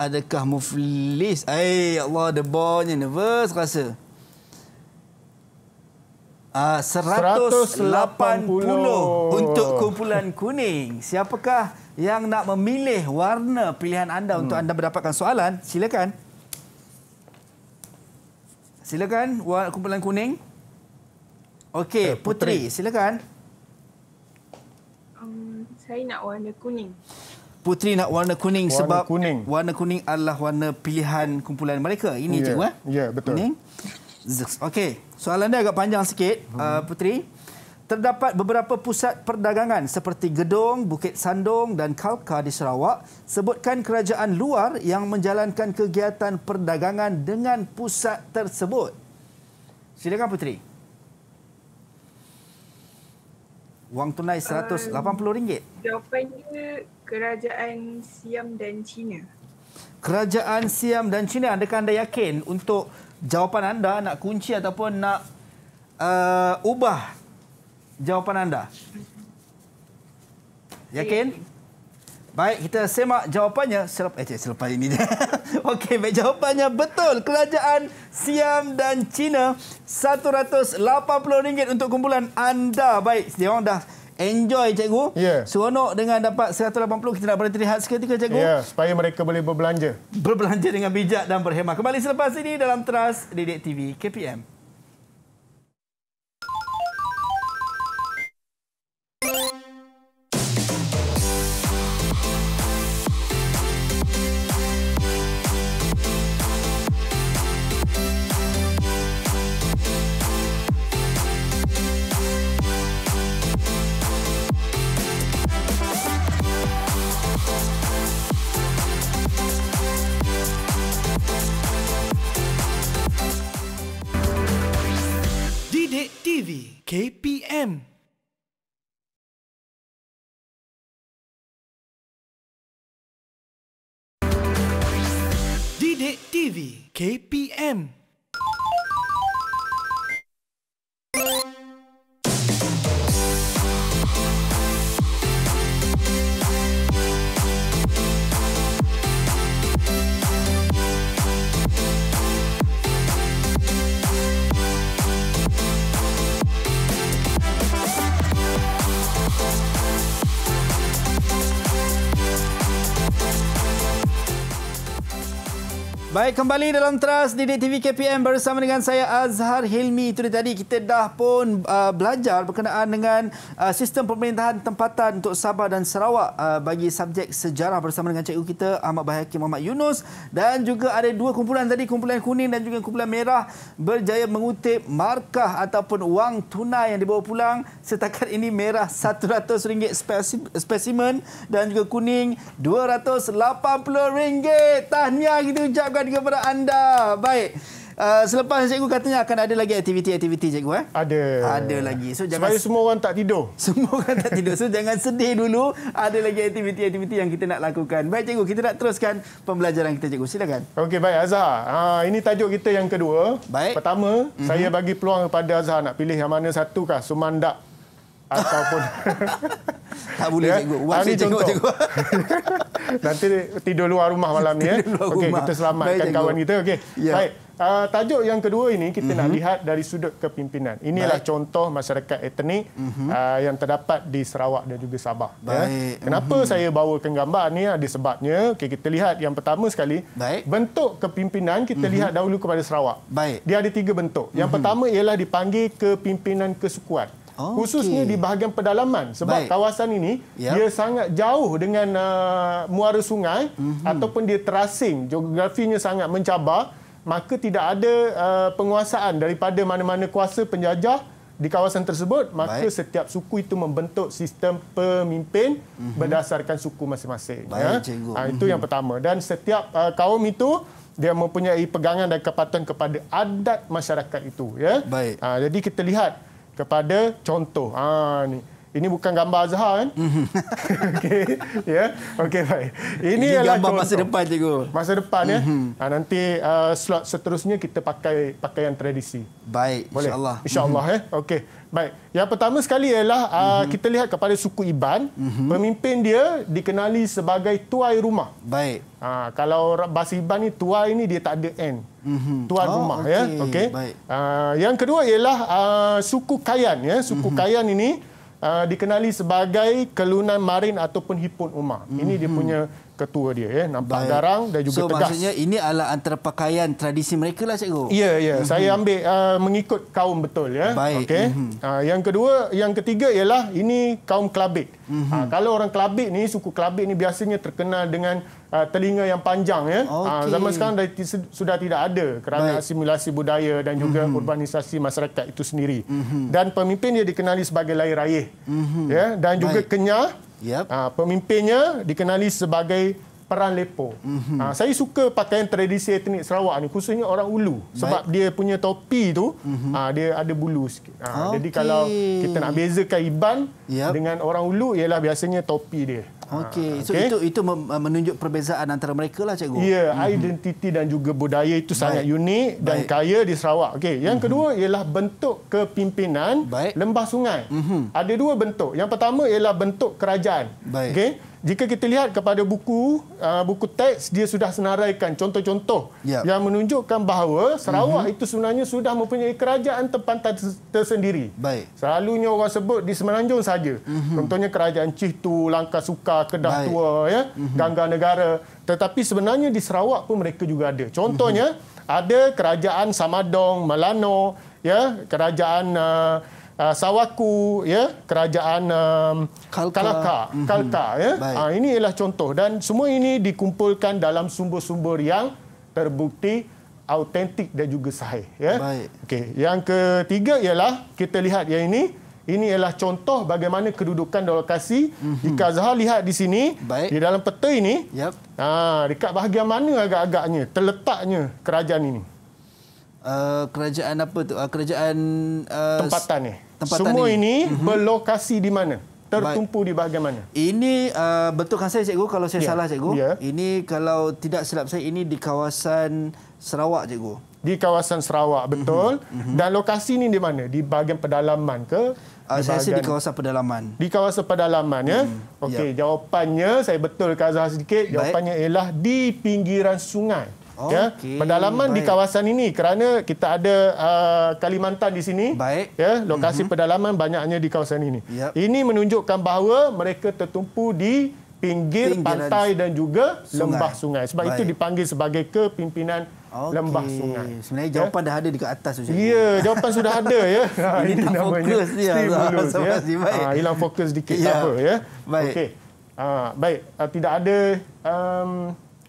Adakah muflis? Ay, Allah, the boy, nervous rasa. Uh, 180, 180 untuk kumpulan kuning. Siapakah yang nak memilih warna pilihan anda untuk hmm. anda mendapatkan soalan? Silakan. Silakan kumpulan kuning. Okey, uh, Putri. Putri, silakan. Um, saya nak warna kuning. Putri nak warna kuning warna sebab kuning. warna kuning adalah warna pilihan kumpulan mereka. Ini yeah. je, kan? Ya, yeah, ya, betul. Kuning. Okey, soalan dia agak panjang sikit, hmm. uh, Puteri. Terdapat beberapa pusat perdagangan seperti Gedong, Bukit Sandong dan Kalka di Sarawak. Sebutkan kerajaan luar yang menjalankan kegiatan perdagangan dengan pusat tersebut. Silakan Putri. Wang tunai um, RM180. Uh, jawapannya kerajaan Siam dan China. Kerajaan Siam dan China. Adakah anda yakin untuk jawapan anda nak kunci ataupun nak uh, ubah jawapan anda. Yakin? Baik, kita semak jawapannya selepas, eh, selepas ini. Okey, baik jawapannya betul. Kerajaan Siam dan China RM180 untuk kumpulan anda. Baik, dia orang dah enjoy cikgu. Yeah. Seronok dengan dapat 180 kita nak berhenti lihat seketika cikgu. Ya, yeah, supaya mereka boleh berbelanja. Berbelanja dengan bijak dan berhemat. Kembali selepas ini dalam Teras Didik TV KPM. KP Baik, kembali dalam Trust Didik TV KPM bersama dengan saya Azhar Hilmi. Itu tadi kita dah pun uh, belajar berkenaan dengan uh, sistem pemerintahan tempatan untuk Sabah dan Sarawak uh, bagi subjek sejarah bersama dengan cikgu kita Ahmad Bahaki Muhammad Yunus dan juga ada dua kumpulan tadi kumpulan kuning dan juga kumpulan merah berjaya mengutip markah ataupun wang tunai yang dibawa pulang setakat ini merah RM100 spesi- spesimen dan juga kuning RM280. Tahniah kita ucapkan juga kepada anda. Baik. Uh, selepas cikgu katanya akan ada lagi aktiviti-aktiviti cikgu eh? Ada. Ada lagi. So jangan Supaya semua orang tak tidur. Semua orang tak tidur. So jangan sedih dulu. Ada lagi aktiviti-aktiviti yang kita nak lakukan. Baik cikgu, kita nak teruskan pembelajaran kita cikgu. Silakan. Okey, baik Azhar. Ha, ini tajuk kita yang kedua. Baik. Pertama, uh-huh. saya bagi peluang kepada Azhar nak pilih yang mana satukah? Sumandak ataupun tak boleh ya? cikgu. Buat ni cikgu cikgu. Nanti tidur luar rumah malam ni ya. Okey, kita selamatkan Baik, kawan kita. Okey. Yeah. Baik. Uh, tajuk yang kedua ini kita mm-hmm. nak mhm. lihat dari sudut kepimpinan. Inilah Baik. contoh masyarakat etnik mm-hmm. uh, yang terdapat di Serawak dan juga Sabah. Ya? Baik. Ya. Kenapa mm-hmm. saya bawakan gambar ni ada sebabnya. Okey kita lihat yang pertama sekali Baik. bentuk kepimpinan kita mm-hmm. lihat dahulu kepada Serawak. Baik. Dia ada tiga bentuk. Yang mm-hmm. pertama ialah dipanggil kepimpinan kesukuan. Oh, khususnya okay. di bahagian pedalaman sebab Baik. kawasan ini yep. dia sangat jauh dengan uh, muara sungai mm-hmm. ataupun dia terasing geografinya sangat mencabar maka tidak ada uh, penguasaan daripada mana-mana kuasa penjajah di kawasan tersebut maka Baik. setiap suku itu membentuk sistem pemimpin mm-hmm. berdasarkan suku masing-masing ya cikgu. Ha, itu mm-hmm. yang mhm. pertama dan setiap uh, kaum itu dia mempunyai pegangan dan kepatuhan kepada adat masyarakat itu ya Baik. Ha, jadi kita lihat kepada contoh ha ni ini bukan gambar Azhar kan? Mhm. Okey. Ya. Okey baik. Ini, adalah gambar masa depan cikgu. Masa depan ya. Mhm. Ha, nanti uh, slot seterusnya kita pakai pakaian tradisi. Baik insya-Allah. Insya-Allah mhm. ya. Okey. Baik. Yang pertama sekali ialah uh, kita lihat kepada suku Iban, pemimpin dia dikenali sebagai tuai rumah. Baik. Ha, kalau bahasa Iban ni tuai ni dia tak ada n. Tuan oh, rumah ya. Okey. Uh, yang kedua ialah uh, suku Kayan ya. Suku Kayan ini Uh, dikenali sebagai kelunan marin ataupun hipun umar. Mm -hmm. Ini dia punya ketua dia ya nampak Baik. garang dan juga so, tegas. So maksudnya ini adalah antara pakaian tradisi mereka lah cikgu. Ya ya mm-hmm. saya ambil uh, mengikut kaum betul ya. Baik. Okay. Mm-hmm. Uh, yang kedua yang ketiga ialah ini kaum Kelabit. Mm-hmm. Uh, kalau orang Kelabit ni suku Kelabit ni biasanya terkenal dengan uh, telinga yang panjang ya. Okay. Uh, zaman sekarang dah sudah tidak ada kerana Baik. asimilasi budaya dan juga mm-hmm. urbanisasi masyarakat itu sendiri. Mm-hmm. Dan pemimpin dia dikenali sebagai Lai Raih. Mm-hmm. Ya dan juga Baik. Kenyah Yep. Uh, pemimpinnya dikenali sebagai Peran Lepo. Mm-hmm. Uh, saya suka pakaian tradisi etnik Sarawak ni khususnya orang ulu sebab dia punya topi tu mm-hmm. uh, dia ada bulu sikit. Uh, okay. Jadi kalau kita nak bezakan Iban yep. dengan orang ulu ialah biasanya topi dia. Ah, okey, so okay. itu itu ah, menunjuk perbezaan antara mereka lah cikgu. Ya, yeah, mm-hmm. identiti dan juga budaya itu Baik. sangat unik dan Baik. kaya di Sarawak. Okey, yang mm-hmm. kedua ialah bentuk kepimpinan Baik. lembah sungai. Mm-hmm. Ada dua bentuk. Yang pertama ialah bentuk kerajaan. Okey. Jika kita lihat kepada buku uh, buku teks dia sudah senaraikan contoh-contoh yep. Ya. yang menunjukkan bahawa Sarawak mm-hmm. itu sebenarnya sudah mempunyai kerajaan tempatan tersendiri. Baik. Selalunya orang sebut di Semenanjung saja. Mm-hmm. Contohnya kerajaan Chih Tu, Langkah Kedah Baik. Tua, ya, mhm. Gangga Negara. Tetapi sebenarnya di Sarawak pun mereka juga ada. Contohnya, mhm. ada kerajaan Samadong, Melano, ya, kerajaan uh, uh, Sawaku, ya, kerajaan um, Kalka. Kalaka, Kalka, mhm. ya. Ha, ini ialah contoh dan semua ini dikumpulkan dalam sumber-sumber yang terbukti autentik dan juga sahih, ya. Okey, yang ketiga ialah kita lihat yang ini ini ialah contoh bagaimana kedudukan dan lokasi. Mm-hmm. Jika Zahal lihat di sini, Baik. di dalam peta ini, yep. ha, dekat bahagian mana agak-agaknya terletaknya kerajaan ini? Uh, kerajaan apa tu? Uh, kerajaan uh, tempatan ni. Tempatan Semua ini, ini mm-hmm. berlokasi di mana? Tertumpu Baik. di bahagian mana? Ini uh, betulkan saya cikgu kalau saya yeah. salah cikgu. Yeah. Ini kalau tidak silap saya ini di kawasan Sarawak cikgu di kawasan Sarawak betul mm-hmm. Mm-hmm. dan lokasi ni di mana di bahagian pedalaman ke ah, di saya rasa di kawasan pedalaman. Di kawasan pedalaman, ya? Hmm, Okey, yep. Ya. jawapannya saya betul ke Azhar sedikit. Baik. Jawapannya ialah di pinggiran sungai. Oh, ya? Pedalaman Baik. di kawasan ini kerana kita ada uh, Kalimantan di sini. Baik. Ya? Lokasi mm-hmm. pedalaman banyaknya di kawasan ini. Yep. Ini menunjukkan bahawa mereka tertumpu di pinggir Pinggiran pantai dan juga sungai. lembah sungai. Sebab Baik. itu dipanggil sebagai kepimpinan Okay. Lembah sungai. Sebenarnya eh? jawapan ya? dah ada dekat atas tu. Ya, jawapan sudah ada ya. Ha, ini, tak fokus dia. Stimulus, ya. Ah, ya. ha, hilang fokus sedikit ya. apa ya. Baik. Okey. Ha, baik, ha, tidak ada um,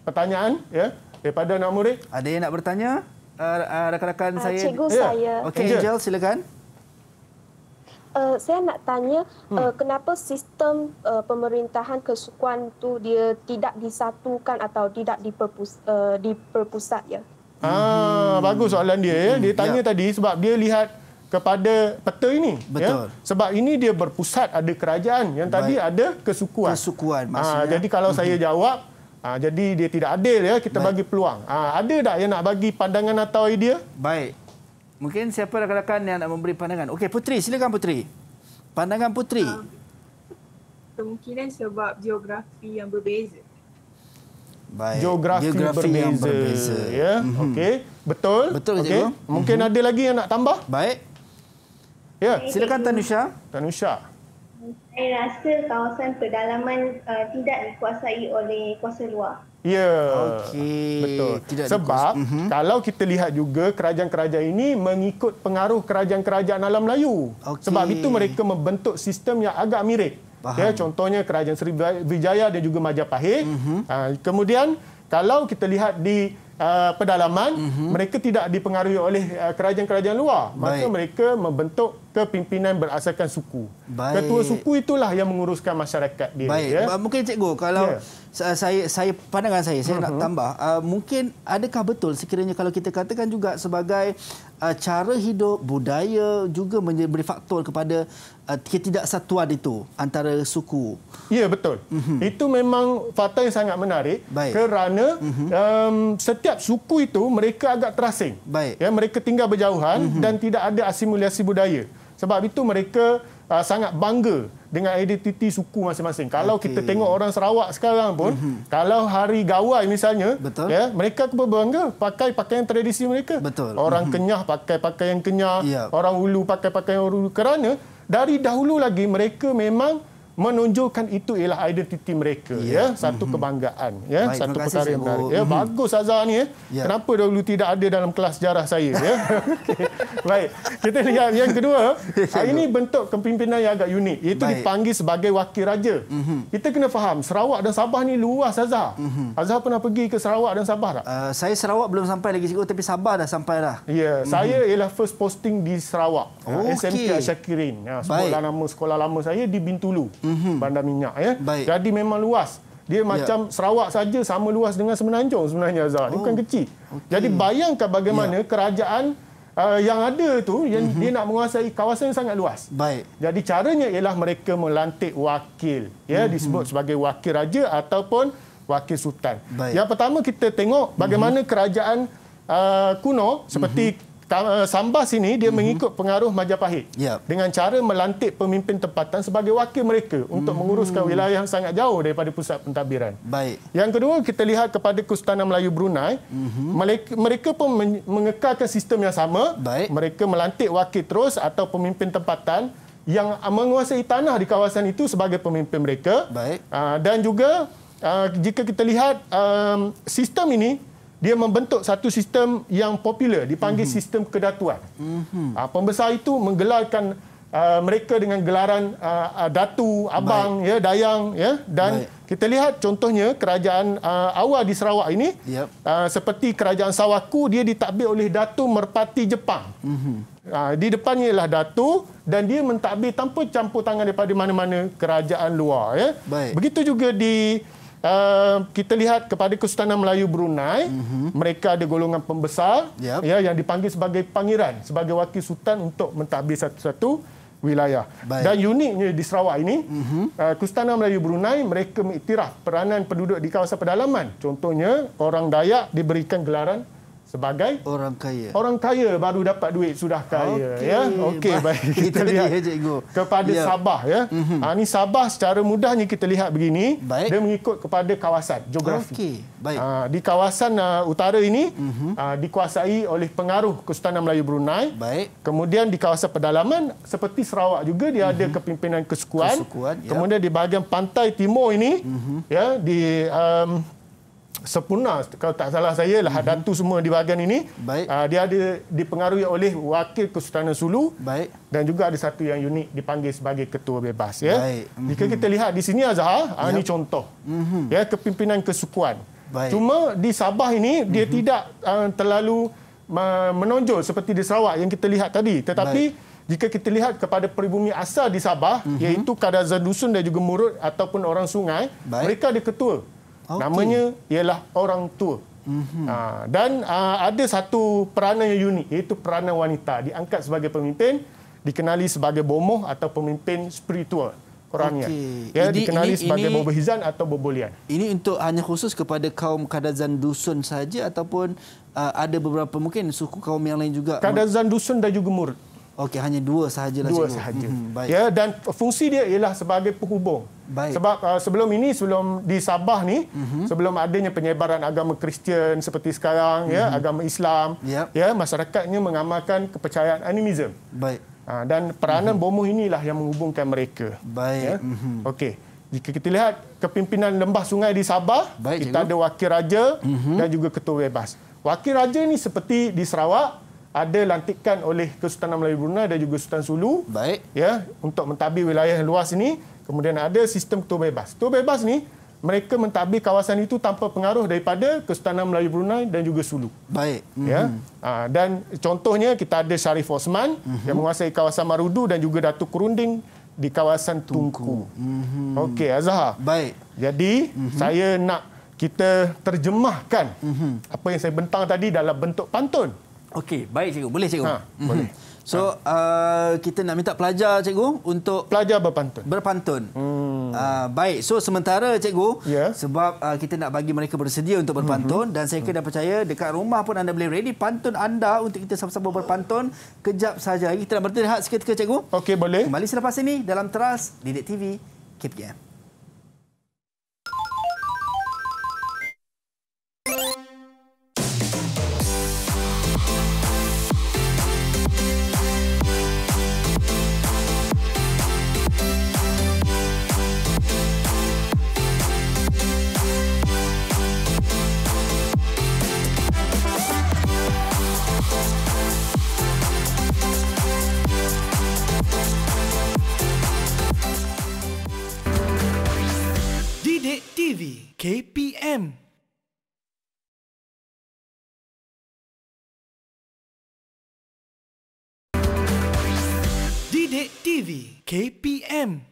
pertanyaan ya daripada anak murid. Ada yang nak bertanya? Uh, uh, rakan-rakan uh, saya. Cikgu ya. saya. Okey, Angel. Angel silakan. Uh, saya nak tanya uh, hmm. uh, kenapa sistem uh, pemerintahan kesukuan tu dia tidak disatukan atau tidak diperpus, uh, diperpusat ya? Ah, hmm. bagus soalan dia ya. Dia tanya ya. tadi sebab dia lihat kepada peta ini ya. Betul. ya. Sebab ini dia berpusat ada kerajaan, yang Baik. tadi ada kesukuan. Kesukuan ah, maksudnya. Ah, jadi kalau okay. Mhm. saya jawab, ah, jadi dia tidak adil ya. Kita Baik. bagi peluang. Ah, ada tak yang nak bagi pandangan atau idea? Baik. Mungkin siapa rakan-rakan yang nak memberi pandangan. Okey, Putri, silakan Putri. Pandangan Putri. Ah, kemungkinan sebab geografi yang berbeza. Baik. Geografi, geografi berbeza. yang berbeza. Ya? Mm -hmm. okay. Betul? Betul, okay. Mungkin mm -hmm. ada lagi yang nak tambah? Baik. Ya, silakan Tanusha. Tanusha. Saya rasa kawasan pedalaman uh, tidak dikuasai oleh kuasa luar. Ya. Okay, Betul. Tidak Sebab mm -hmm. kalau kita lihat juga kerajaan-kerajaan ini mengikut pengaruh kerajaan-kerajaan alam Melayu. Okay. Sebab itu mereka membentuk sistem yang agak mirip. Faham. Ya, contohnya Kerajaan Sriwijaya dan juga Majapahit. Uh-huh. Uh, kemudian kalau kita lihat di uh, pedalaman, uh-huh. mereka tidak dipengaruhi oleh uh, kerajaan-kerajaan luar. Maka Baik. mereka membentuk kepimpinan berasaskan suku. Baik. Ketua suku itulah yang menguruskan masyarakat dia. Baik. Ya? Mungkin cikgu kalau yeah. saya saya pandangan saya saya uh-huh. nak mhm. tambah uh, mungkin adakah betul sekiranya kalau kita katakan juga sebagai uh, cara hidup, budaya juga menjadi faktor kepada uh, ketidaksatuan itu antara suku. Ya, betul. Mm-hmm. Itu memang fakta yang sangat menarik Baik. kerana mm-hmm. um, setiap suku itu mereka agak terasing. Baik. Ya, mereka tinggal berjauhan mm-hmm. dan tidak ada asimilasi budaya. Sebab itu mereka uh, sangat bangga dengan identiti suku masing-masing. Kalau okay. kita tengok orang Sarawak sekarang pun, mm-hmm. kalau hari gawai misalnya, ya, mereka pun bangga pakai pakaian tradisi mereka. Betul. Orang mm-hmm. Kenyah pakai pakaian Kenyah, yep. Ya. orang Hulu pakai pakaian Hulu kerana dari dahulu lagi mereka memang menunjukkan itu ialah identiti mereka ya, ya. satu mm-hmm. kebanggaan ya Baik, satu perkara yang menarik. ya mm-hmm. bagus Azhar ni ya. ya kenapa dahulu tidak ada dalam kelas sejarah saya ya Baik kita lihat yang kedua ini bentuk kepimpinan yang agak unik iaitu Baik. dipanggil sebagai wakil raja mm-hmm. kita kena faham Sarawak dan Sabah ni luas Azhar mm-hmm. Azhar pernah pergi ke Sarawak dan Sabah tak uh, saya Sarawak belum sampai lagi cikgu tapi Sabah dah sampai dah ya mm-hmm. saya ialah first posting di Sarawak ah, oh, SMK okay. Syakirin ya, ah, sekolah Baik. nama sekolah lama saya di Bintulu hmm bandar minyak ya. Baik. Jadi memang luas. Dia ya. macam ya. Sarawak saja sama luas dengan Semenanjung sebenarnya Azhar. Dia oh. bukan kecil. Okay. Jadi bayangkan bagaimana ya. kerajaan uh, yang ada tu yang mm-hmm. dia nak menguasai kawasan yang sangat luas. Baik. Jadi caranya ialah mereka melantik wakil ya mm-hmm. disebut sebagai wakil raja ataupun wakil sultan. Baik. Yang pertama kita tengok bagaimana mm-hmm. kerajaan uh, kuno seperti mm-hmm. Eh, Sambas ini dia mm-hmm. mengikut pengaruh Majapahit yep. dengan cara melantik pemimpin tempatan sebagai wakil mereka untuk mm-hmm. menguruskan wilayah yang sangat jauh daripada pusat pentadbiran. Baik. Yang kedua kita lihat kepada Kesultanan Melayu Brunei, mm-hmm. mereka, pun mengekalkan sistem yang sama. Baik. Mereka melantik wakil terus atau pemimpin tempatan yang menguasai tanah di kawasan itu sebagai pemimpin mereka. Baik. Ah, dan juga aa, ah, jika kita lihat aa, ah, sistem ini dia membentuk satu sistem yang popular dipanggil mm-hmm. sistem kedatuan. Mm-hmm. Uh, pembesar itu menggelarkan uh, mereka dengan gelaran uh, datu, abang, ya, dayang, ya dan Baik. kita lihat contohnya kerajaan uh, awal di Sarawak ini yep. uh, seperti kerajaan Sawaku dia ditakbir oleh Datu Merpati Jepang. Mm-hmm. di depannya ialah datu dan dia mentakbir tanpa campur tangan daripada mana-mana kerajaan luar ya. Baik. Begitu juga di uh, kita lihat kepada Kesultanan Melayu Brunei, mm-hmm. mereka ada golongan pembesar yep. ya yang dipanggil sebagai pangeran, sebagai wakil sultan untuk mentadbir satu-satu wilayah. Baik. Dan uniknya di Sarawak ini, mm-hmm. uh, eh, Kesultanan Melayu Brunei mereka mengiktiraf peranan penduduk di kawasan pedalaman. Contohnya, orang Dayak diberikan gelaran sebagai orang kaya. Orang kaya baru dapat duit sudah kaya okay. ya. Okey baik. baik. Kita Itu lihat dia, kepada ya. Sabah ya. Mm-hmm. Ha ni Sabah secara mudahnya kita lihat begini baik. dia mengikut kepada kawasan geografi. Okey baik. Ha, di kawasan uh, utara ini mm-hmm. uh, dikuasai oleh pengaruh Kesultanan Melayu Brunei. Baik. Kemudian di kawasan pedalaman seperti Sarawak juga dia mm-hmm. ada mhm. kepimpinan kesukuan. kesukuan. Ya. Kemudian di bahagian pantai timur ini mm-hmm. ya di um, sempurna kalau tak salah saya lah mm-hmm. datu semua di bahagian ini baik uh, dia ada dipengaruhi oleh wakil kesultanan sulu baik dan juga ada satu yang unik dipanggil sebagai ketua bebas ya mm-hmm. jika kita lihat di sini azhar ah, yep. ini contoh mm-hmm. ya kepimpinan kesukuan baik cuma di sabah ini mm-hmm. dia mhm. tidak uh, terlalu menonjol seperti di Sarawak yang kita lihat tadi tetapi baik. Jika kita lihat kepada peribumi asal di Sabah, mm-hmm. iaitu Kadazan Dusun dan juga Murut ataupun orang sungai, Baik. mereka ada ketua. Okay. Namanya ialah orang tua. Mm-hmm. dan ah, ada satu peranan yang unik iaitu peranan wanita diangkat sebagai pemimpin dikenali sebagai bomoh atau pemimpin spiritual Qurannya. Okay. Ya, ini, dikenali ini, sebagai hizan atau lian. Ini untuk hanya khusus kepada kaum kadazan dusun saja ataupun uh, ada beberapa mungkin suku kaum yang lain juga. Kadazan dusun dan juga murid. Okey, hanya dua sahaja. dua cikgu. Dua sahaja. Hmm, Ya, dan fungsi dia ialah sebagai penghubung. Baik. Sebab uh, sebelum ini, sebelum di Sabah ni, mm-hmm. sebelum adanya penyebaran agama Kristian seperti sekarang, mm-hmm. ya, mhm. agama Islam, yep. ya, masyarakatnya mengamalkan kepercayaan animisme. Baik. Uh, dan peranan mm-hmm. bomoh inilah yang menghubungkan mereka. Baik. Ya? Mm-hmm. Okey. Jika kita lihat kepimpinan Lembah Sungai di Sabah, baik, kita cikgu. ada wakil raja mm-hmm. dan juga ketua bebas. Wakil raja ni seperti di Sarawak, ada lantikan oleh Kesultanan Melayu Brunei dan juga Sultan Sulu baik ya untuk mentadbir wilayah yang luas ini kemudian ada sistem ketua bebas ketua bebas ni mereka mentadbir kawasan itu tanpa pengaruh daripada Kesultanan Melayu Brunei dan juga Sulu baik ya mm-hmm. Aa, ha, dan contohnya kita ada Sharif Osman mm-hmm. yang menguasai kawasan Marudu dan juga Datuk Kerunding di kawasan Tungku, Tungku. Mm-hmm. okey Azhar baik jadi mm-hmm. saya nak kita terjemahkan mm-hmm. apa yang saya bentang tadi dalam bentuk pantun Okey, baik cikgu. Boleh cikgu? Ha, mm-hmm. Boleh. So ha. uh, kita nak minta pelajar cikgu untuk pelajar berpantun. Berpantun. Hmm. Uh, baik. So sementara cikgu yeah. sebab uh, kita nak bagi mereka bersedia untuk berpantun mm-hmm. dan saya kira mm. percaya dekat rumah pun anda boleh ready pantun anda untuk kita sama-sama berpantun kejap saja. Kita nak berehat seketika cikgu. Okey, boleh. Kembali selepas ini dalam teras Didik TV KPM. KPM. Didik TV KPM.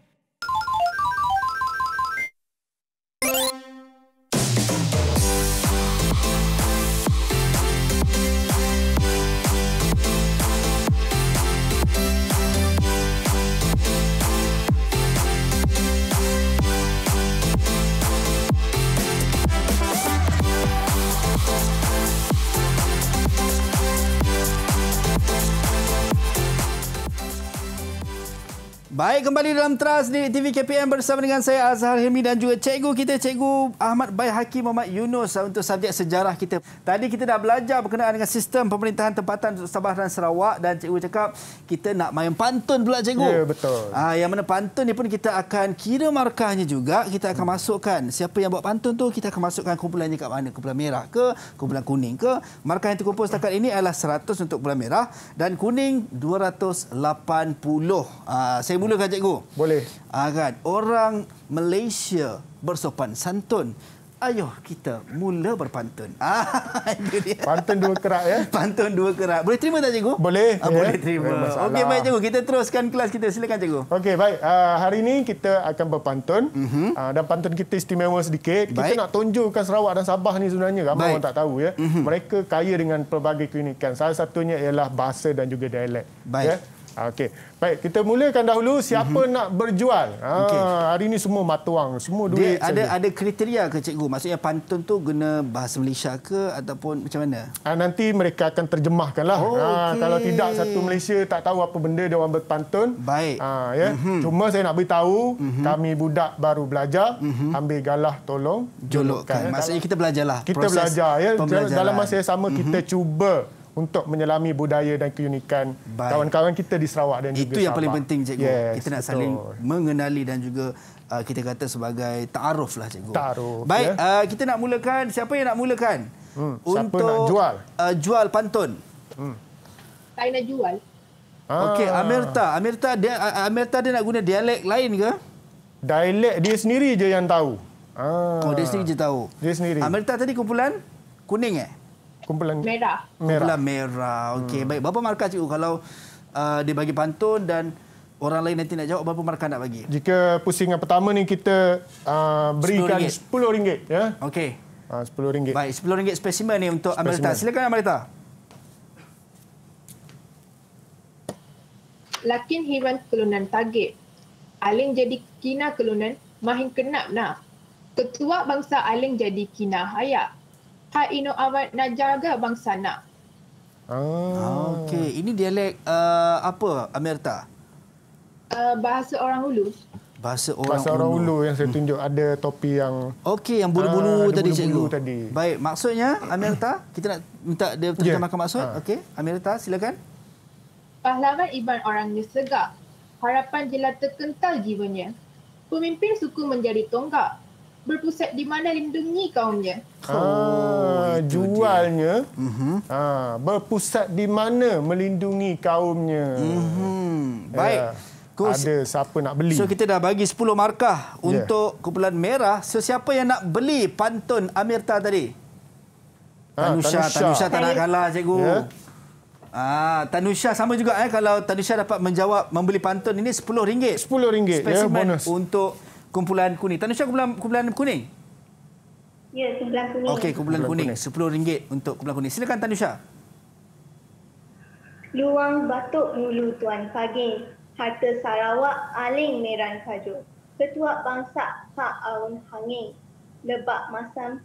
Baik, kembali dalam Teras di TV KPM bersama dengan saya Azhar Hilmi dan juga cikgu kita, cikgu Ahmad Bai Hakim Muhammad Yunus ah, untuk subjek sejarah kita. Tadi kita dah belajar berkenaan dengan sistem pemerintahan tempatan Sabah dan Sarawak dan cikgu cakap kita nak main pantun pula cikgu. Ya, yeah, betul. Ah, yang mana pantun ni pun kita akan kira markahnya juga, kita akan hmm. masukkan siapa yang buat pantun tu, kita akan masukkan kumpulannya kat mana, kumpulan merah ke, kumpulan kuning ke. Markah yang terkumpul setakat ini adalah 100 untuk kumpulan merah dan kuning 280. Ah, saya mula gunakan cikgu. Boleh. Agak ah, kan? orang Malaysia bersopan santun. Ayuh kita mula berpantun. Ah, pantun dua kerak ya. Pantun dua kerak. Boleh terima tak cikgu? Boleh. Ah, ya. boleh terima. Okey baik cikgu, kita teruskan kelas kita. Silakan cikgu. Okey baik. Uh, hari ini kita akan berpantun. Uh -huh. uh, dan pantun kita istimewa sedikit. Baik. Kita nak tunjukkan Sarawak dan Sabah ni sebenarnya ramai baik. orang tak tahu ya. Uh mhm. -huh. Mereka kaya dengan pelbagai keunikan. Salah satunya ialah bahasa dan juga dialek. Baik. Ya? Ah, okey, baik kita mulakan dahulu siapa mm-hmm. nak berjual. Ha, ah, okay. hari ini semua matuang, semua duit. Dia ada ada kriteria ke cikgu? Maksudnya pantun tu guna bahasa Malaysia ke ataupun macam mana? Ha, nanti mereka akan terjemahkanlah. Oh, okay. kalau tidak satu Malaysia tak tahu apa benda dia orang berpantun. Baik. Ha ya. Mm-hmm. Cuma saya nak beritahu mm-hmm. kami budak baru belajar, mm-hmm. ambil galah tolong jolokkan. Maksudnya kita belajarlah kita Kita belajar ya. Dalam masa yang sama mm-hmm. kita mhm. cuba untuk menyelami budaya dan keunikan kawan-kawan kita di Sarawak dan itu juga Sabah. Itu yang paling penting cikgu. Yes, kita nak saling mengenali dan juga uh, kita kata sebagai ta'aruf lah cikgu. Ta'aruf. Baik, yeah. uh, kita nak mulakan siapa yang nak mulakan? Hmm. Siapa untuk nak jual? Uh, jual pantun. Hmm. Saya nak jual. Ah. Okey, Amerta. Amerta dia uh, Amerta dia nak guna dialek lain ke? Dialek dia sendiri je yang tahu. Ah. Oh, dia sendiri je tahu. Dia sendiri. Amerta tadi kumpulan kuning eh? kumpulan merah. merah. Kumpulan merah. Okey, hmm. baik. Berapa markah cikgu kalau uh, dia bagi pantun dan orang lain nanti nak jawab berapa markah nak bagi? Jika pusingan pertama ni kita uh, berikan RM10, ya. Okey. Ah, uh, RM10. Baik, RM10 spesimen ni untuk Amelita. Silakan Amelita. Lakin hewan kelunan tagit. Aling jadi kina kelunan, mahin kenap nak. Ketua bangsa Aling jadi kina hayak. Ha ino awak nak jaga bangsa nak. Oh. Ah. ah. Okey, ini dialek uh, apa Amerta? Uh, bahasa orang Hulu. Bahasa orang, bahasa Hulu. yang saya tunjuk hmm. ada topi yang Okey, yang bulu-bulu ah, tadi bulu-bulu cikgu. Tadi. Baik, maksudnya Amerta, kita nak minta dia ya. terjemahkan yeah. maksud. Ah. Okey, Amerta silakan. Pahlawan Iban orangnya segak. Harapan jelata kental jiwanya. Pemimpin suku menjadi tonggak berpusat di mana lindungi kaumnya? Ah, oh, jualnya. Uh-huh. Ah, berpusat di mana melindungi kaumnya? Uh-huh. Baik. Yeah. Ada siapa nak beli. So kita dah bagi 10 markah yeah. untuk ya. kumpulan merah. So siapa yang nak beli pantun Amirta tadi? Ha, Tanusha, Tanusha, Tanusha tak nak kalah cikgu. Yeah. Ah, Tanusha sama juga eh kalau Tanusha dapat menjawab membeli pantun ini RM10. RM10 ya yeah, bonus. Untuk kumpulan kuning. Tanusha kumpulan kumpulan kuning? Ya, kumpulan kuning. Okey, kumpulan, kumpulan kuning. kuning. 10 ringgit untuk kumpulan kuning. Silakan Tanusha. Luang batuk mulu tuan pagi. Harta Sarawak aling meran kajo. Ketua bangsa Pak Aun hangi Lebak masam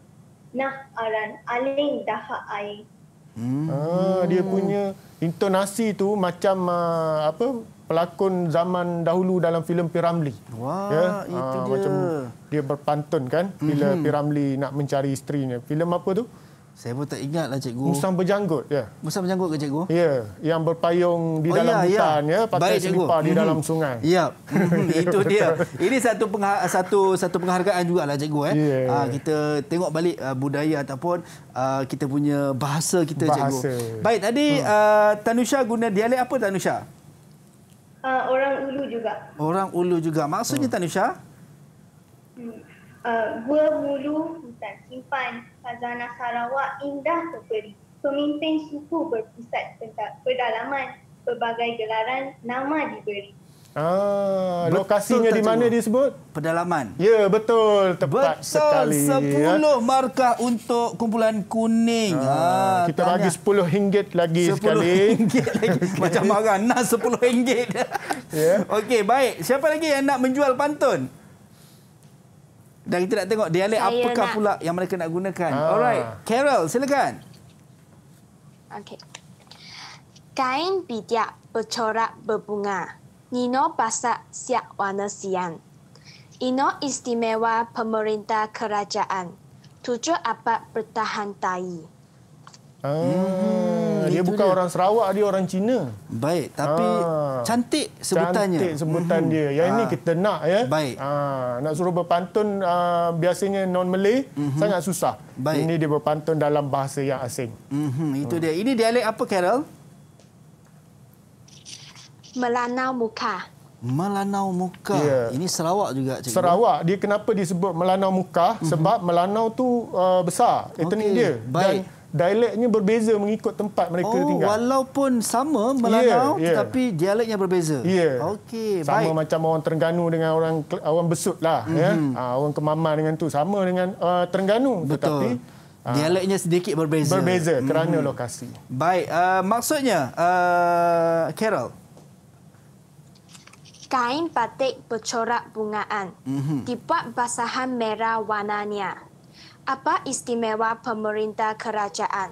nah aran aling dahak air. Hmm. Ah, dia punya intonasi tu macam uh, apa pelakon zaman dahulu dalam filem Piramli. Wah, ya? itu Aa, ah, dia. Macam dia berpantun kan bila mm-hmm. Piramli nak mencari isterinya. Filem apa tu? Saya pun tak ingat lah cikgu. Musang berjanggut, ya. Yeah. Musang berjanggut ke cikgu? Ya, yeah. yang berpayung di oh, ya, dalam ya, hutan ya, ya. pakai selipar mm-hmm. di mhm. dalam sungai. Ya. Yeah. Mm-hmm. Itu dia. Ini satu satu satu penghargaan jugalah cikgu eh. Yeah. Ya. Uh, kita tengok balik uh, budaya ataupun uh, kita punya bahasa kita bahasa. cikgu. Baik, tadi uh, Tanusha guna dialek apa Tanusha? Ah, orang ulu juga. Orang ulu juga. Maksudnya hmm. Tanisha? Hmm. Uh, gua Hulu Hutan Simpan Kazana Sarawak Indah Keperi Pemimpin suku berpusat tentang pedalaman Pelbagai gelaran nama diberi Ah, lokasinya di mana disebut? Pedalaman. Ya, betul. Tepat betul, sekali. Betul, 10 ya. markah untuk kumpulan kuning. Ah, ah, kita tanya. bagi 10 ringgit lagi 10 sekali. 10 ringgit lagi. Macam marah, nak 10 ringgit. yeah. Okey, baik. Siapa lagi yang nak menjual pantun? Dan kita nak tengok dialek Saya apakah nak. pula yang mereka nak gunakan. Ah. Alright, Carol, silakan. Okey. Kain bidak bercorak berbunga. Nino Basa Siak Wanesian. Ino istimewa pemerintah kerajaan. Tujuh apa bertahan tai. Hmm, hmm, dia bukan dia. orang Sarawak, dia orang Cina. Baik, tapi ha. cantik sebutannya. Cantik sebutan hmm. dia. Yang ha. ini ah, kita nak. ya. Baik. Ah Nak suruh berpantun uh, biasanya non-Malay, hmm. sangat susah. Baik. Ini dia berpantun dalam bahasa yang asing. Hmm. Itu hmm. dia. Ini dialek apa, Carol? Melanau Muka. Melanau Muka. Yeah. Ini Sarawak juga cikgu. Sarawak. Dia kenapa disebut Melanau Muka? Mm-hmm. Sebab Melanau tu uh, besar etnik okay. dia Baik. dan dialeknya berbeza mengikut tempat mereka oh, tinggal. walaupun sama ya, Melanau yeah, yeah. tetapi dialeknya berbeza. Yeah. Okey, baik. Sama macam orang Terengganu dengan orang orang Besut lah mm-hmm. ya. Uh, orang Kemaman dengan tu sama dengan uh, Terengganu Betul. tetapi ah, Dialeknya sedikit berbeza. Berbeza kerana mm-hmm. lokasi. Baik, uh, maksudnya uh, Carol, kain batik bercorak bungaan mm-hmm. dibuat basahan merah warnanya. Apa istimewa pemerintah kerajaan?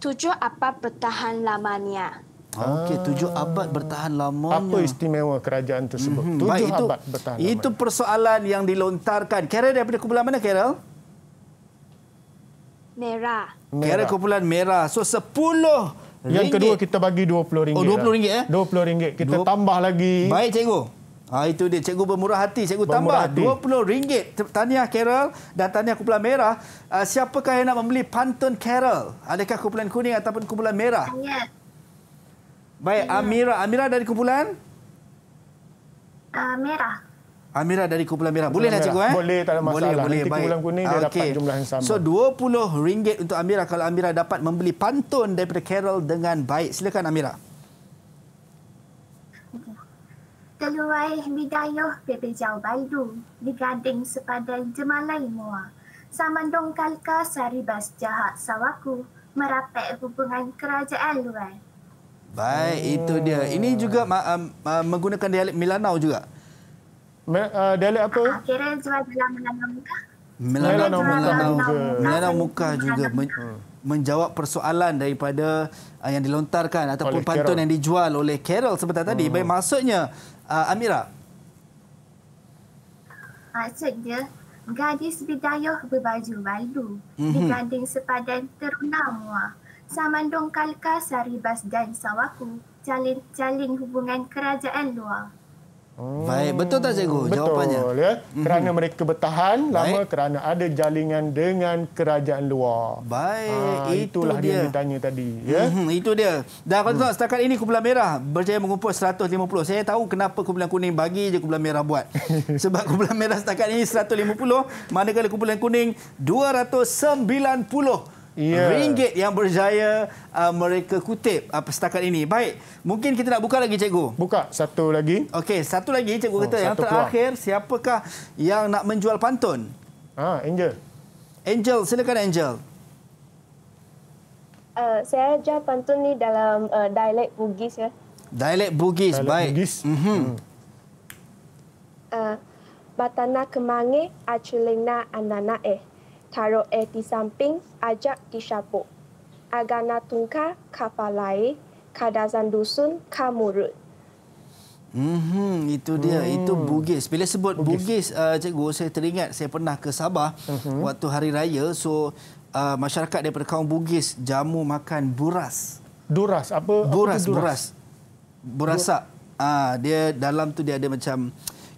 Tujuh apa bertahan lamanya. Ah, okey, tujuh abad bertahan lamanya. Apa istimewa kerajaan tersebut? Mm-hmm. Tujuh Baik, itu, abad bertahan lamanya. Itu persoalan yang dilontarkan. Carol daripada kumpulan mana, Carol? Merah. Merah. kumpulan Merah. So, sepuluh Ringgit. Yang kedua kita bagi RM20. Oh RM20 lah. eh? RM20. Kita 20... tambah lagi. Baik cikgu. Ha, itu dia. Cikgu bermurah hati. Cikgu bermurah tambah RM20. Tahniah Carol dan tahniah Kumpulan Merah. Uh, siapakah yang nak membeli pantun Carol? Adakah Kumpulan Kuning ataupun Kumpulan Merah? Ya. Baik. Ya. Amira. Amira dari Kumpulan? Uh, merah. Amira dari kumpulan merah. Boleh lah cikgu eh? Boleh tak ada masalah. Boleh, boleh. Nanti kumpulan kuning Baik. dia dapat jumlah yang sama. So 20 ringgit untuk Amira kalau Amira dapat membeli pantun daripada Carol dengan baik. Silakan Amira. Keluai bidayuh bebejau baldu digading sepadan jemalai mua. Saman dong kalka saribas jahat sawaku merapek hubungan kerajaan luar. Baik, oh. itu dia. Ini juga um, uh, menggunakan dialek Milanau juga. Uh, dialek apa? Ah, kira jua dalam melanau melanau muka juga hmm. menjawab persoalan daripada uh, yang dilontarkan ataupun pantun yang dijual oleh Carol sebentar tadi. Hmm. Baik maksudnya uh, Amira. Maksudnya, gadis bidayuh berbaju malu, mhm. diganding sepadan teruna mua. Saman dong kalka saribas dan sawaku, jalin-jalin hubungan kerajaan luar. Hmm. Baik, betul tak cikgu betul, jawapannya? Betul ya. Mhm. Kerana hmm. mereka bertahan Baik. lama kerana ada jalinan dengan kerajaan luar. Baik, ha, itulah itu dia. dia ditanya tadi ya. Hmm, itu dia. Dan kalau hmm. setakat ini kumpulan merah berjaya mengumpul 150. Saya tahu kenapa kumpulan kuning bagi je kumpulan merah buat. Sebab kumpulan merah setakat ini 150, manakala kumpulan kuning 290 yeah. ringgit yang berjaya uh, mereka kutip uh, setakat ini. Baik, mungkin kita nak buka lagi cikgu. Buka satu lagi. Okey, satu lagi cikgu oh, kata yang terakhir keluar. siapakah yang nak menjual pantun? Ha, Angel. Angel, silakan Angel. Uh, saya ajar pantun ni dalam uh, dialek Bugis ya. Dialek Bugis, dialek baik. Bugis. Mm -hmm. uh, batana kemange, aculina anana eh taruh air di samping, ajak di disapuk. Agana tungkah kapal lain, kadazan dusun kamurut. Hmm, itu dia. Hmm. Itu Bugis. Bila sebut Bugis, Bugis uh, cikgu, saya teringat saya pernah ke Sabah uh-huh. waktu hari raya. So, uh, masyarakat daripada kaum Bugis jamu makan buras. Duras apa? Buras, apa duras. Burasak. Ah, uh, dia dalam tu dia ada macam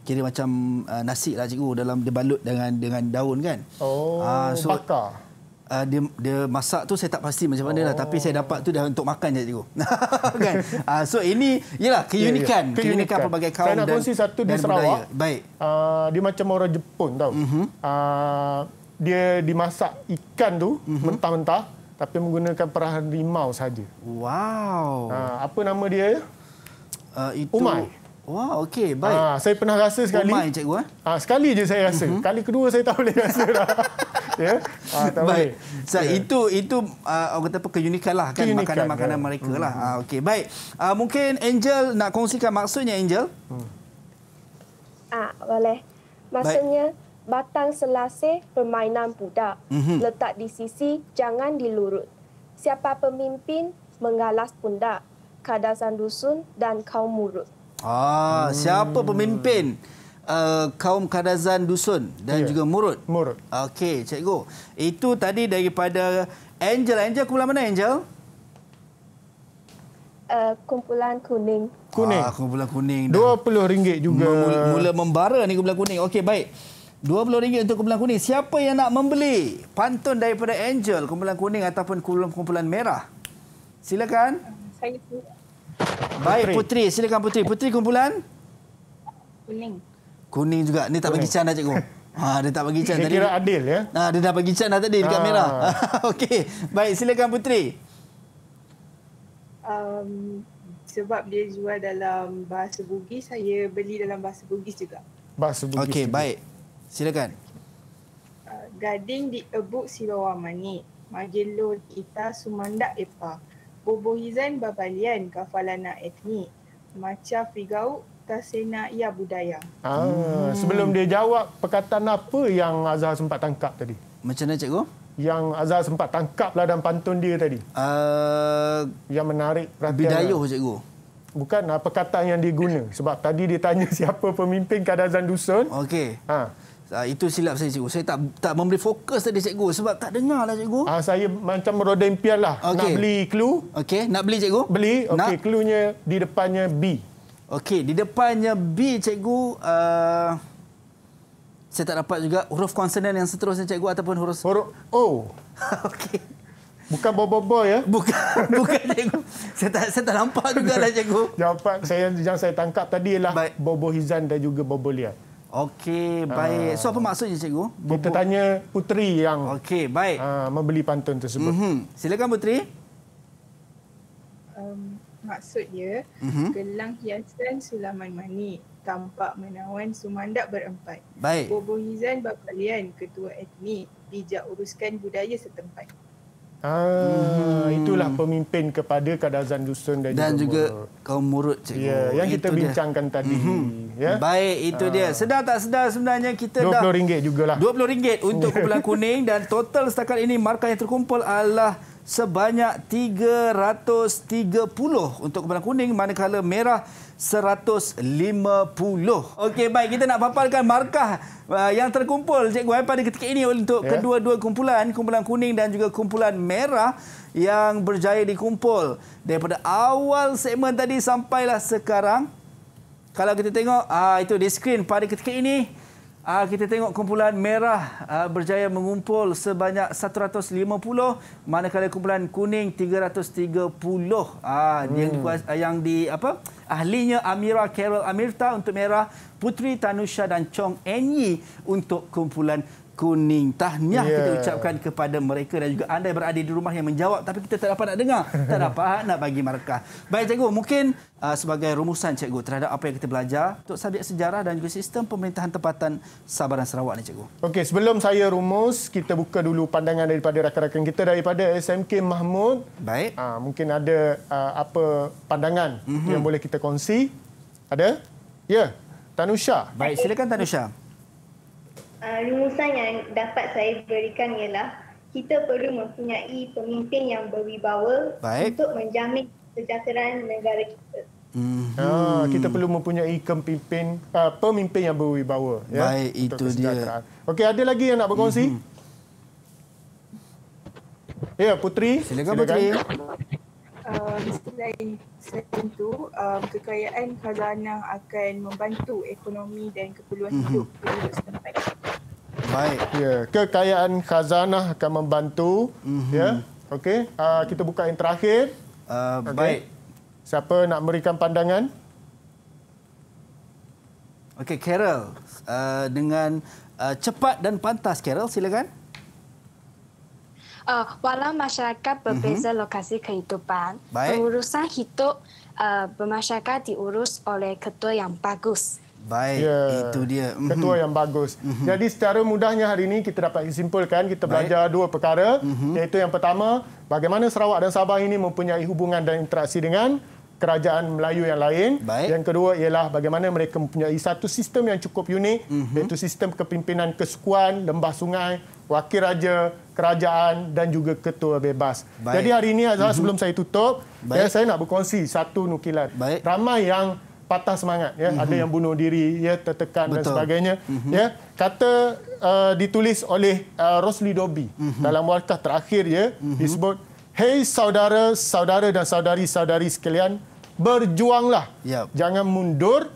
kira macam uh, nasi lah cikgu dalam dia balut dengan dengan daun kan. Oh, uh, so, bakar. Uh, dia, dia masak tu saya tak pasti macam mana oh. lah tapi saya oh. dapat tu dah untuk makan je cikgu. kan? uh, so ini yalah ya, ya. keunikan, yeah, yeah. keunikan, keunikan pelbagai kaum dan Saya nak dan, kongsi satu di Sarawak. Budaya. Baik. Uh, dia macam orang Jepun tau. Uh-huh. Uh, dia dimasak ikan tu uh-huh. mentah-mentah tapi menggunakan perahan rimau saja. Wow. Uh, apa nama dia? Uh, itu Umai wow, okey, baik. Ha, saya pernah rasa sekali. Umai, cikgu. Ha? Ha, sekali je saya rasa. Uh-huh. Kali kedua saya tak boleh rasa dah. ya, ha, tak baik. boleh. So, yeah. Ya. Itu, itu uh, orang kata apa, keunikan lah. Kan? Makanan-makanan yeah. mereka lah. Ha, okey, baik. Uh, mungkin Angel nak kongsikan maksudnya, Angel. Hmm. Ah, ha, boleh. Maksudnya, baik. batang selase permainan budak. Uh-huh. Letak di sisi, jangan dilurut. Siapa pemimpin, menggalas pundak. Kadasan dusun dan kaum murut. Ah, hmm. siapa pemimpin uh, kaum Kadazan Dusun dan yeah. juga Murut? Murut. Okey, cikgu. Itu tadi daripada Angel. Angel kumpulan mana Angel? Uh, kumpulan kuning. Kuning. Ah, kumpulan kuning. RM20 juga. Mula, mula membara ni kumpulan kuning. Okey, baik. RM20 untuk kumpulan kuning. Siapa yang nak membeli pantun daripada Angel, kumpulan kuning ataupun kumpulan, kumpulan merah? Silakan. Saya Baik Putri, silakan Putri. Putri kumpulan? Kuning. Kuning juga. Ini tak bagi oh. can cikgu. Ha, dia tak bagi can tadi. Dia kira adil ya. Ha, dia dah bagi can dah tadi dekat ah. ha. merah. Okey. Baik, silakan Putri. Um, sebab dia jual dalam bahasa Bugis, saya beli dalam bahasa Bugis juga. Bahasa Bugis. Okey, baik. Silakan. Uh, gading di Ebuk Silawamani Majelur kita Sumandak Epah. Bobohizan Babalian Kafalana Etnik Maca Figau Tasena Ia ya Budaya ah, hmm. Sebelum dia jawab perkataan apa yang Azhar sempat tangkap tadi? Macam mana cikgu? Yang Azhar sempat tangkap lah dalam pantun dia tadi uh, Yang menarik perhatian Bidayuh cikgu Bukan perkataan yang dia guna Sebab tadi dia tanya siapa pemimpin Kadazan Dusun Okey. Ha. Ah, itu silap saya cikgu. Saya tak tak memberi fokus tadi cikgu sebab tak dengar lah cikgu. Ah, saya macam meroda impian lah. Okay. Nak beli clue. Okay. nak beli cikgu? Beli. Okay. cluenya di depannya B. Okay. di depannya B cikgu. Uh, saya tak dapat juga huruf konsonan yang seterusnya cikgu ataupun huruf... Huruf O. Okay. Bukan bobo-bobo ya? Bukan, bukan cikgu. saya tak, saya tak nampak juga lah cikgu. Jawapan saya, yang saya tangkap tadi ialah Baik. bobo hizan dan juga bobo liat. Okey, ah. baik. So apa maksudnya cikgu? Bubuk. Kita tanya puteri yang Okey, baik. Uh, membeli pantun tersebut. Mm-hmm. Silakan puteri. Um, maksudnya mm-hmm. gelang hiasan sulaman mani tampak menawan sumandak berempat. Baik. Bobo Hizan Bapalian, ketua etnik, bijak uruskan budaya setempat. Ah, hmm. itulah pemimpin kepada Kadazan Dusun dan, dan juga kaum murut cikgu. Ya, yang itu kita dia. bincangkan tadi. Mm-hmm. Ya. Baik, itu ah. dia. Sedar tak sedar sebenarnya kita RM20 dah RM20 jugalah. RM20 untuk kumpulan kuning dan total setakat ini markah yang terkumpul adalah sebanyak 330 untuk kepala kuning manakala merah 150. Okey baik kita nak paparkan markah uh, yang terkumpul cikgu eh, pada ketika ini untuk yeah. kedua-dua kumpulan kumpulan kuning dan juga kumpulan merah yang berjaya dikumpul daripada awal segmen tadi sampailah sekarang. Kalau kita tengok uh, itu di skrin pada ketika ini Ah, kita tengok kumpulan merah ah, berjaya mengumpul sebanyak 150 manakala kumpulan kuning 330 ah, yang hmm. yang di apa ahlinya Amira Carol Amirta untuk merah Putri Tanusha dan Chong Enyi untuk kumpulan kuning. Tahniah yeah. kita ucapkan kepada mereka dan juga anda yang berada di rumah yang menjawab tapi kita tak dapat nak dengar. Tak dapat nak bagi markah. Baik cikgu, mungkin uh, sebagai rumusan cikgu terhadap apa yang kita belajar untuk subjek sejarah dan juga sistem pemerintahan tempatan Sabah dan Sarawak ni cikgu. Okey, sebelum saya rumus, kita buka dulu pandangan daripada rakan-rakan kita daripada SMK Mahmud. Baik. Uh, mungkin ada uh, apa pandangan mm-hmm. yang boleh kita kongsi. Ada? Ya. Yeah. Tanusha. Baik, silakan Tanusha uh, rumusan yang dapat saya berikan ialah kita perlu mempunyai pemimpin yang berwibawa Baik. untuk menjamin kesejahteraan negara kita. Mm-hmm. Ah, kita perlu mempunyai pemimpin uh, ah, pemimpin yang berwibawa ya, Baik untuk itu dia. Okey, ada lagi yang nak berkongsi? Mm-hmm. Ya, Putri. Silakan, Silakan. Putri. Um, selain, selain itu, um, kekayaan khazanah akan membantu ekonomi dan keperluan mm-hmm. hidup penduduk setempat. Baik. Ya, kekayaan khazanah akan membantu. Mm-hmm. Ya. Okey, uh, kita buka yang terakhir. Uh, ah, okay. baik. Siapa nak memberikan pandangan? Okey, Carol. Uh, dengan uh, cepat dan pantas Carol, silakan. Uh, walau masyarakat berbeza uh-huh. lokasi kehidupan, Baik. pengurusan hidup uh, bermasyarakat diurus oleh ketua yang bagus, Baik, ya. itu dia. Ketua mhm. yang bagus. Mm-hmm. Jadi secara mudahnya hari ini kita dapat simpulkan, kita Baik. belajar dua perkara. Mm-hmm. Iaitu yang pertama, bagaimana Sarawak dan Sabah ini mempunyai hubungan dan interaksi dengan kerajaan Melayu yang lain. Baik. Yang kedua ialah bagaimana mereka mempunyai satu sistem yang cukup unik, mm-hmm. iaitu sistem kepimpinan kesukuan, lembah sungai, wakil raja, kerajaan dan juga ketua bebas. Baik. Jadi hari ini, Azhar, mm-hmm. sebelum saya tutup, ya, saya nak berkongsi satu nukilan. Baik. Ramai yang patah semangat ya mm-hmm. ada yang bunuh diri ya tertekan Betul. dan sebagainya mm-hmm. ya kata uh, ditulis oleh uh, Rosli Dobi mm-hmm. dalam warkah terakhir ya mm-hmm. disebut hey saudara-saudara dan saudari-saudari sekalian berjuanglah yep. jangan mundur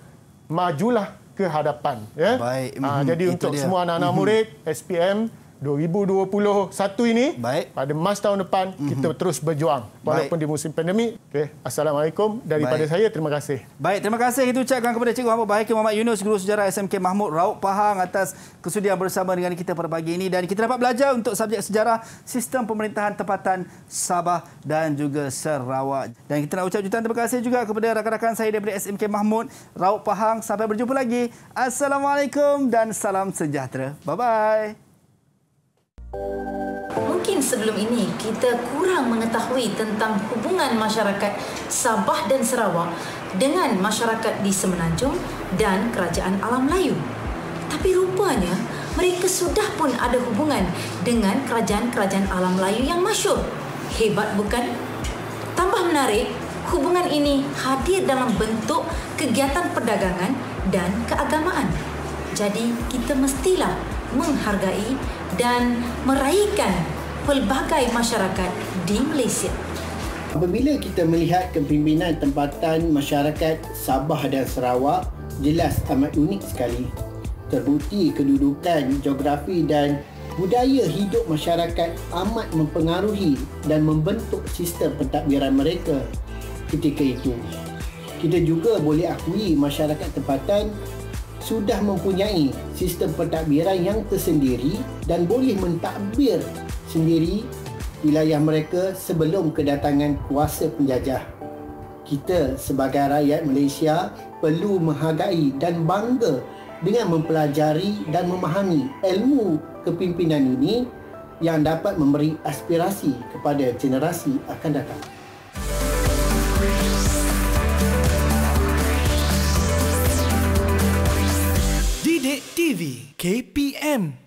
majulah ke hadapan ya baik mm-hmm. jadi Itu untuk dia. semua anak-anak mm-hmm. murid SPM 2021 ini Baik. pada mas tahun depan mm-hmm. kita terus berjuang walaupun Baik. di musim pandemik. Okay. Assalamualaikum daripada Baik. saya terima kasih. Baik, terima kasih itu ucapkan kepada Cikgu Muhammad Baik Muhammad Yunus guru sejarah SMK Mahmud Rauk Pahang atas kesudian bersama dengan kita pada pagi ini dan kita dapat belajar untuk subjek sejarah sistem pemerintahan tempatan Sabah dan juga Sarawak. Dan kita nak ucap jutaan terima kasih juga kepada rakan-rakan saya daripada SMK Mahmud Rauk Pahang. Sampai berjumpa lagi. Assalamualaikum dan salam sejahtera. Bye-bye. Mungkin sebelum ini kita kurang mengetahui tentang hubungan masyarakat Sabah dan Sarawak dengan masyarakat di Semenanjung dan Kerajaan Alam Melayu. Tapi rupanya mereka sudah pun ada hubungan dengan kerajaan-kerajaan Alam Melayu yang masyur. Hebat bukan? Tambah menarik, hubungan ini hadir dalam bentuk kegiatan perdagangan dan keagamaan. Jadi kita mestilah menghargai dan meraihkan pelbagai masyarakat di Malaysia. Apabila kita melihat kepimpinan tempatan masyarakat Sabah dan Sarawak, jelas amat unik sekali. Terbukti kedudukan, geografi dan budaya hidup masyarakat amat mempengaruhi dan membentuk sistem pentadbiran mereka ketika itu. Kita juga boleh akui masyarakat tempatan sudah mempunyai sistem pentadbiran yang tersendiri dan boleh mentadbir sendiri wilayah mereka sebelum kedatangan kuasa penjajah. Kita sebagai rakyat Malaysia perlu menghargai dan bangga dengan mempelajari dan memahami ilmu kepimpinan ini yang dapat memberi aspirasi kepada generasi akan datang. KPM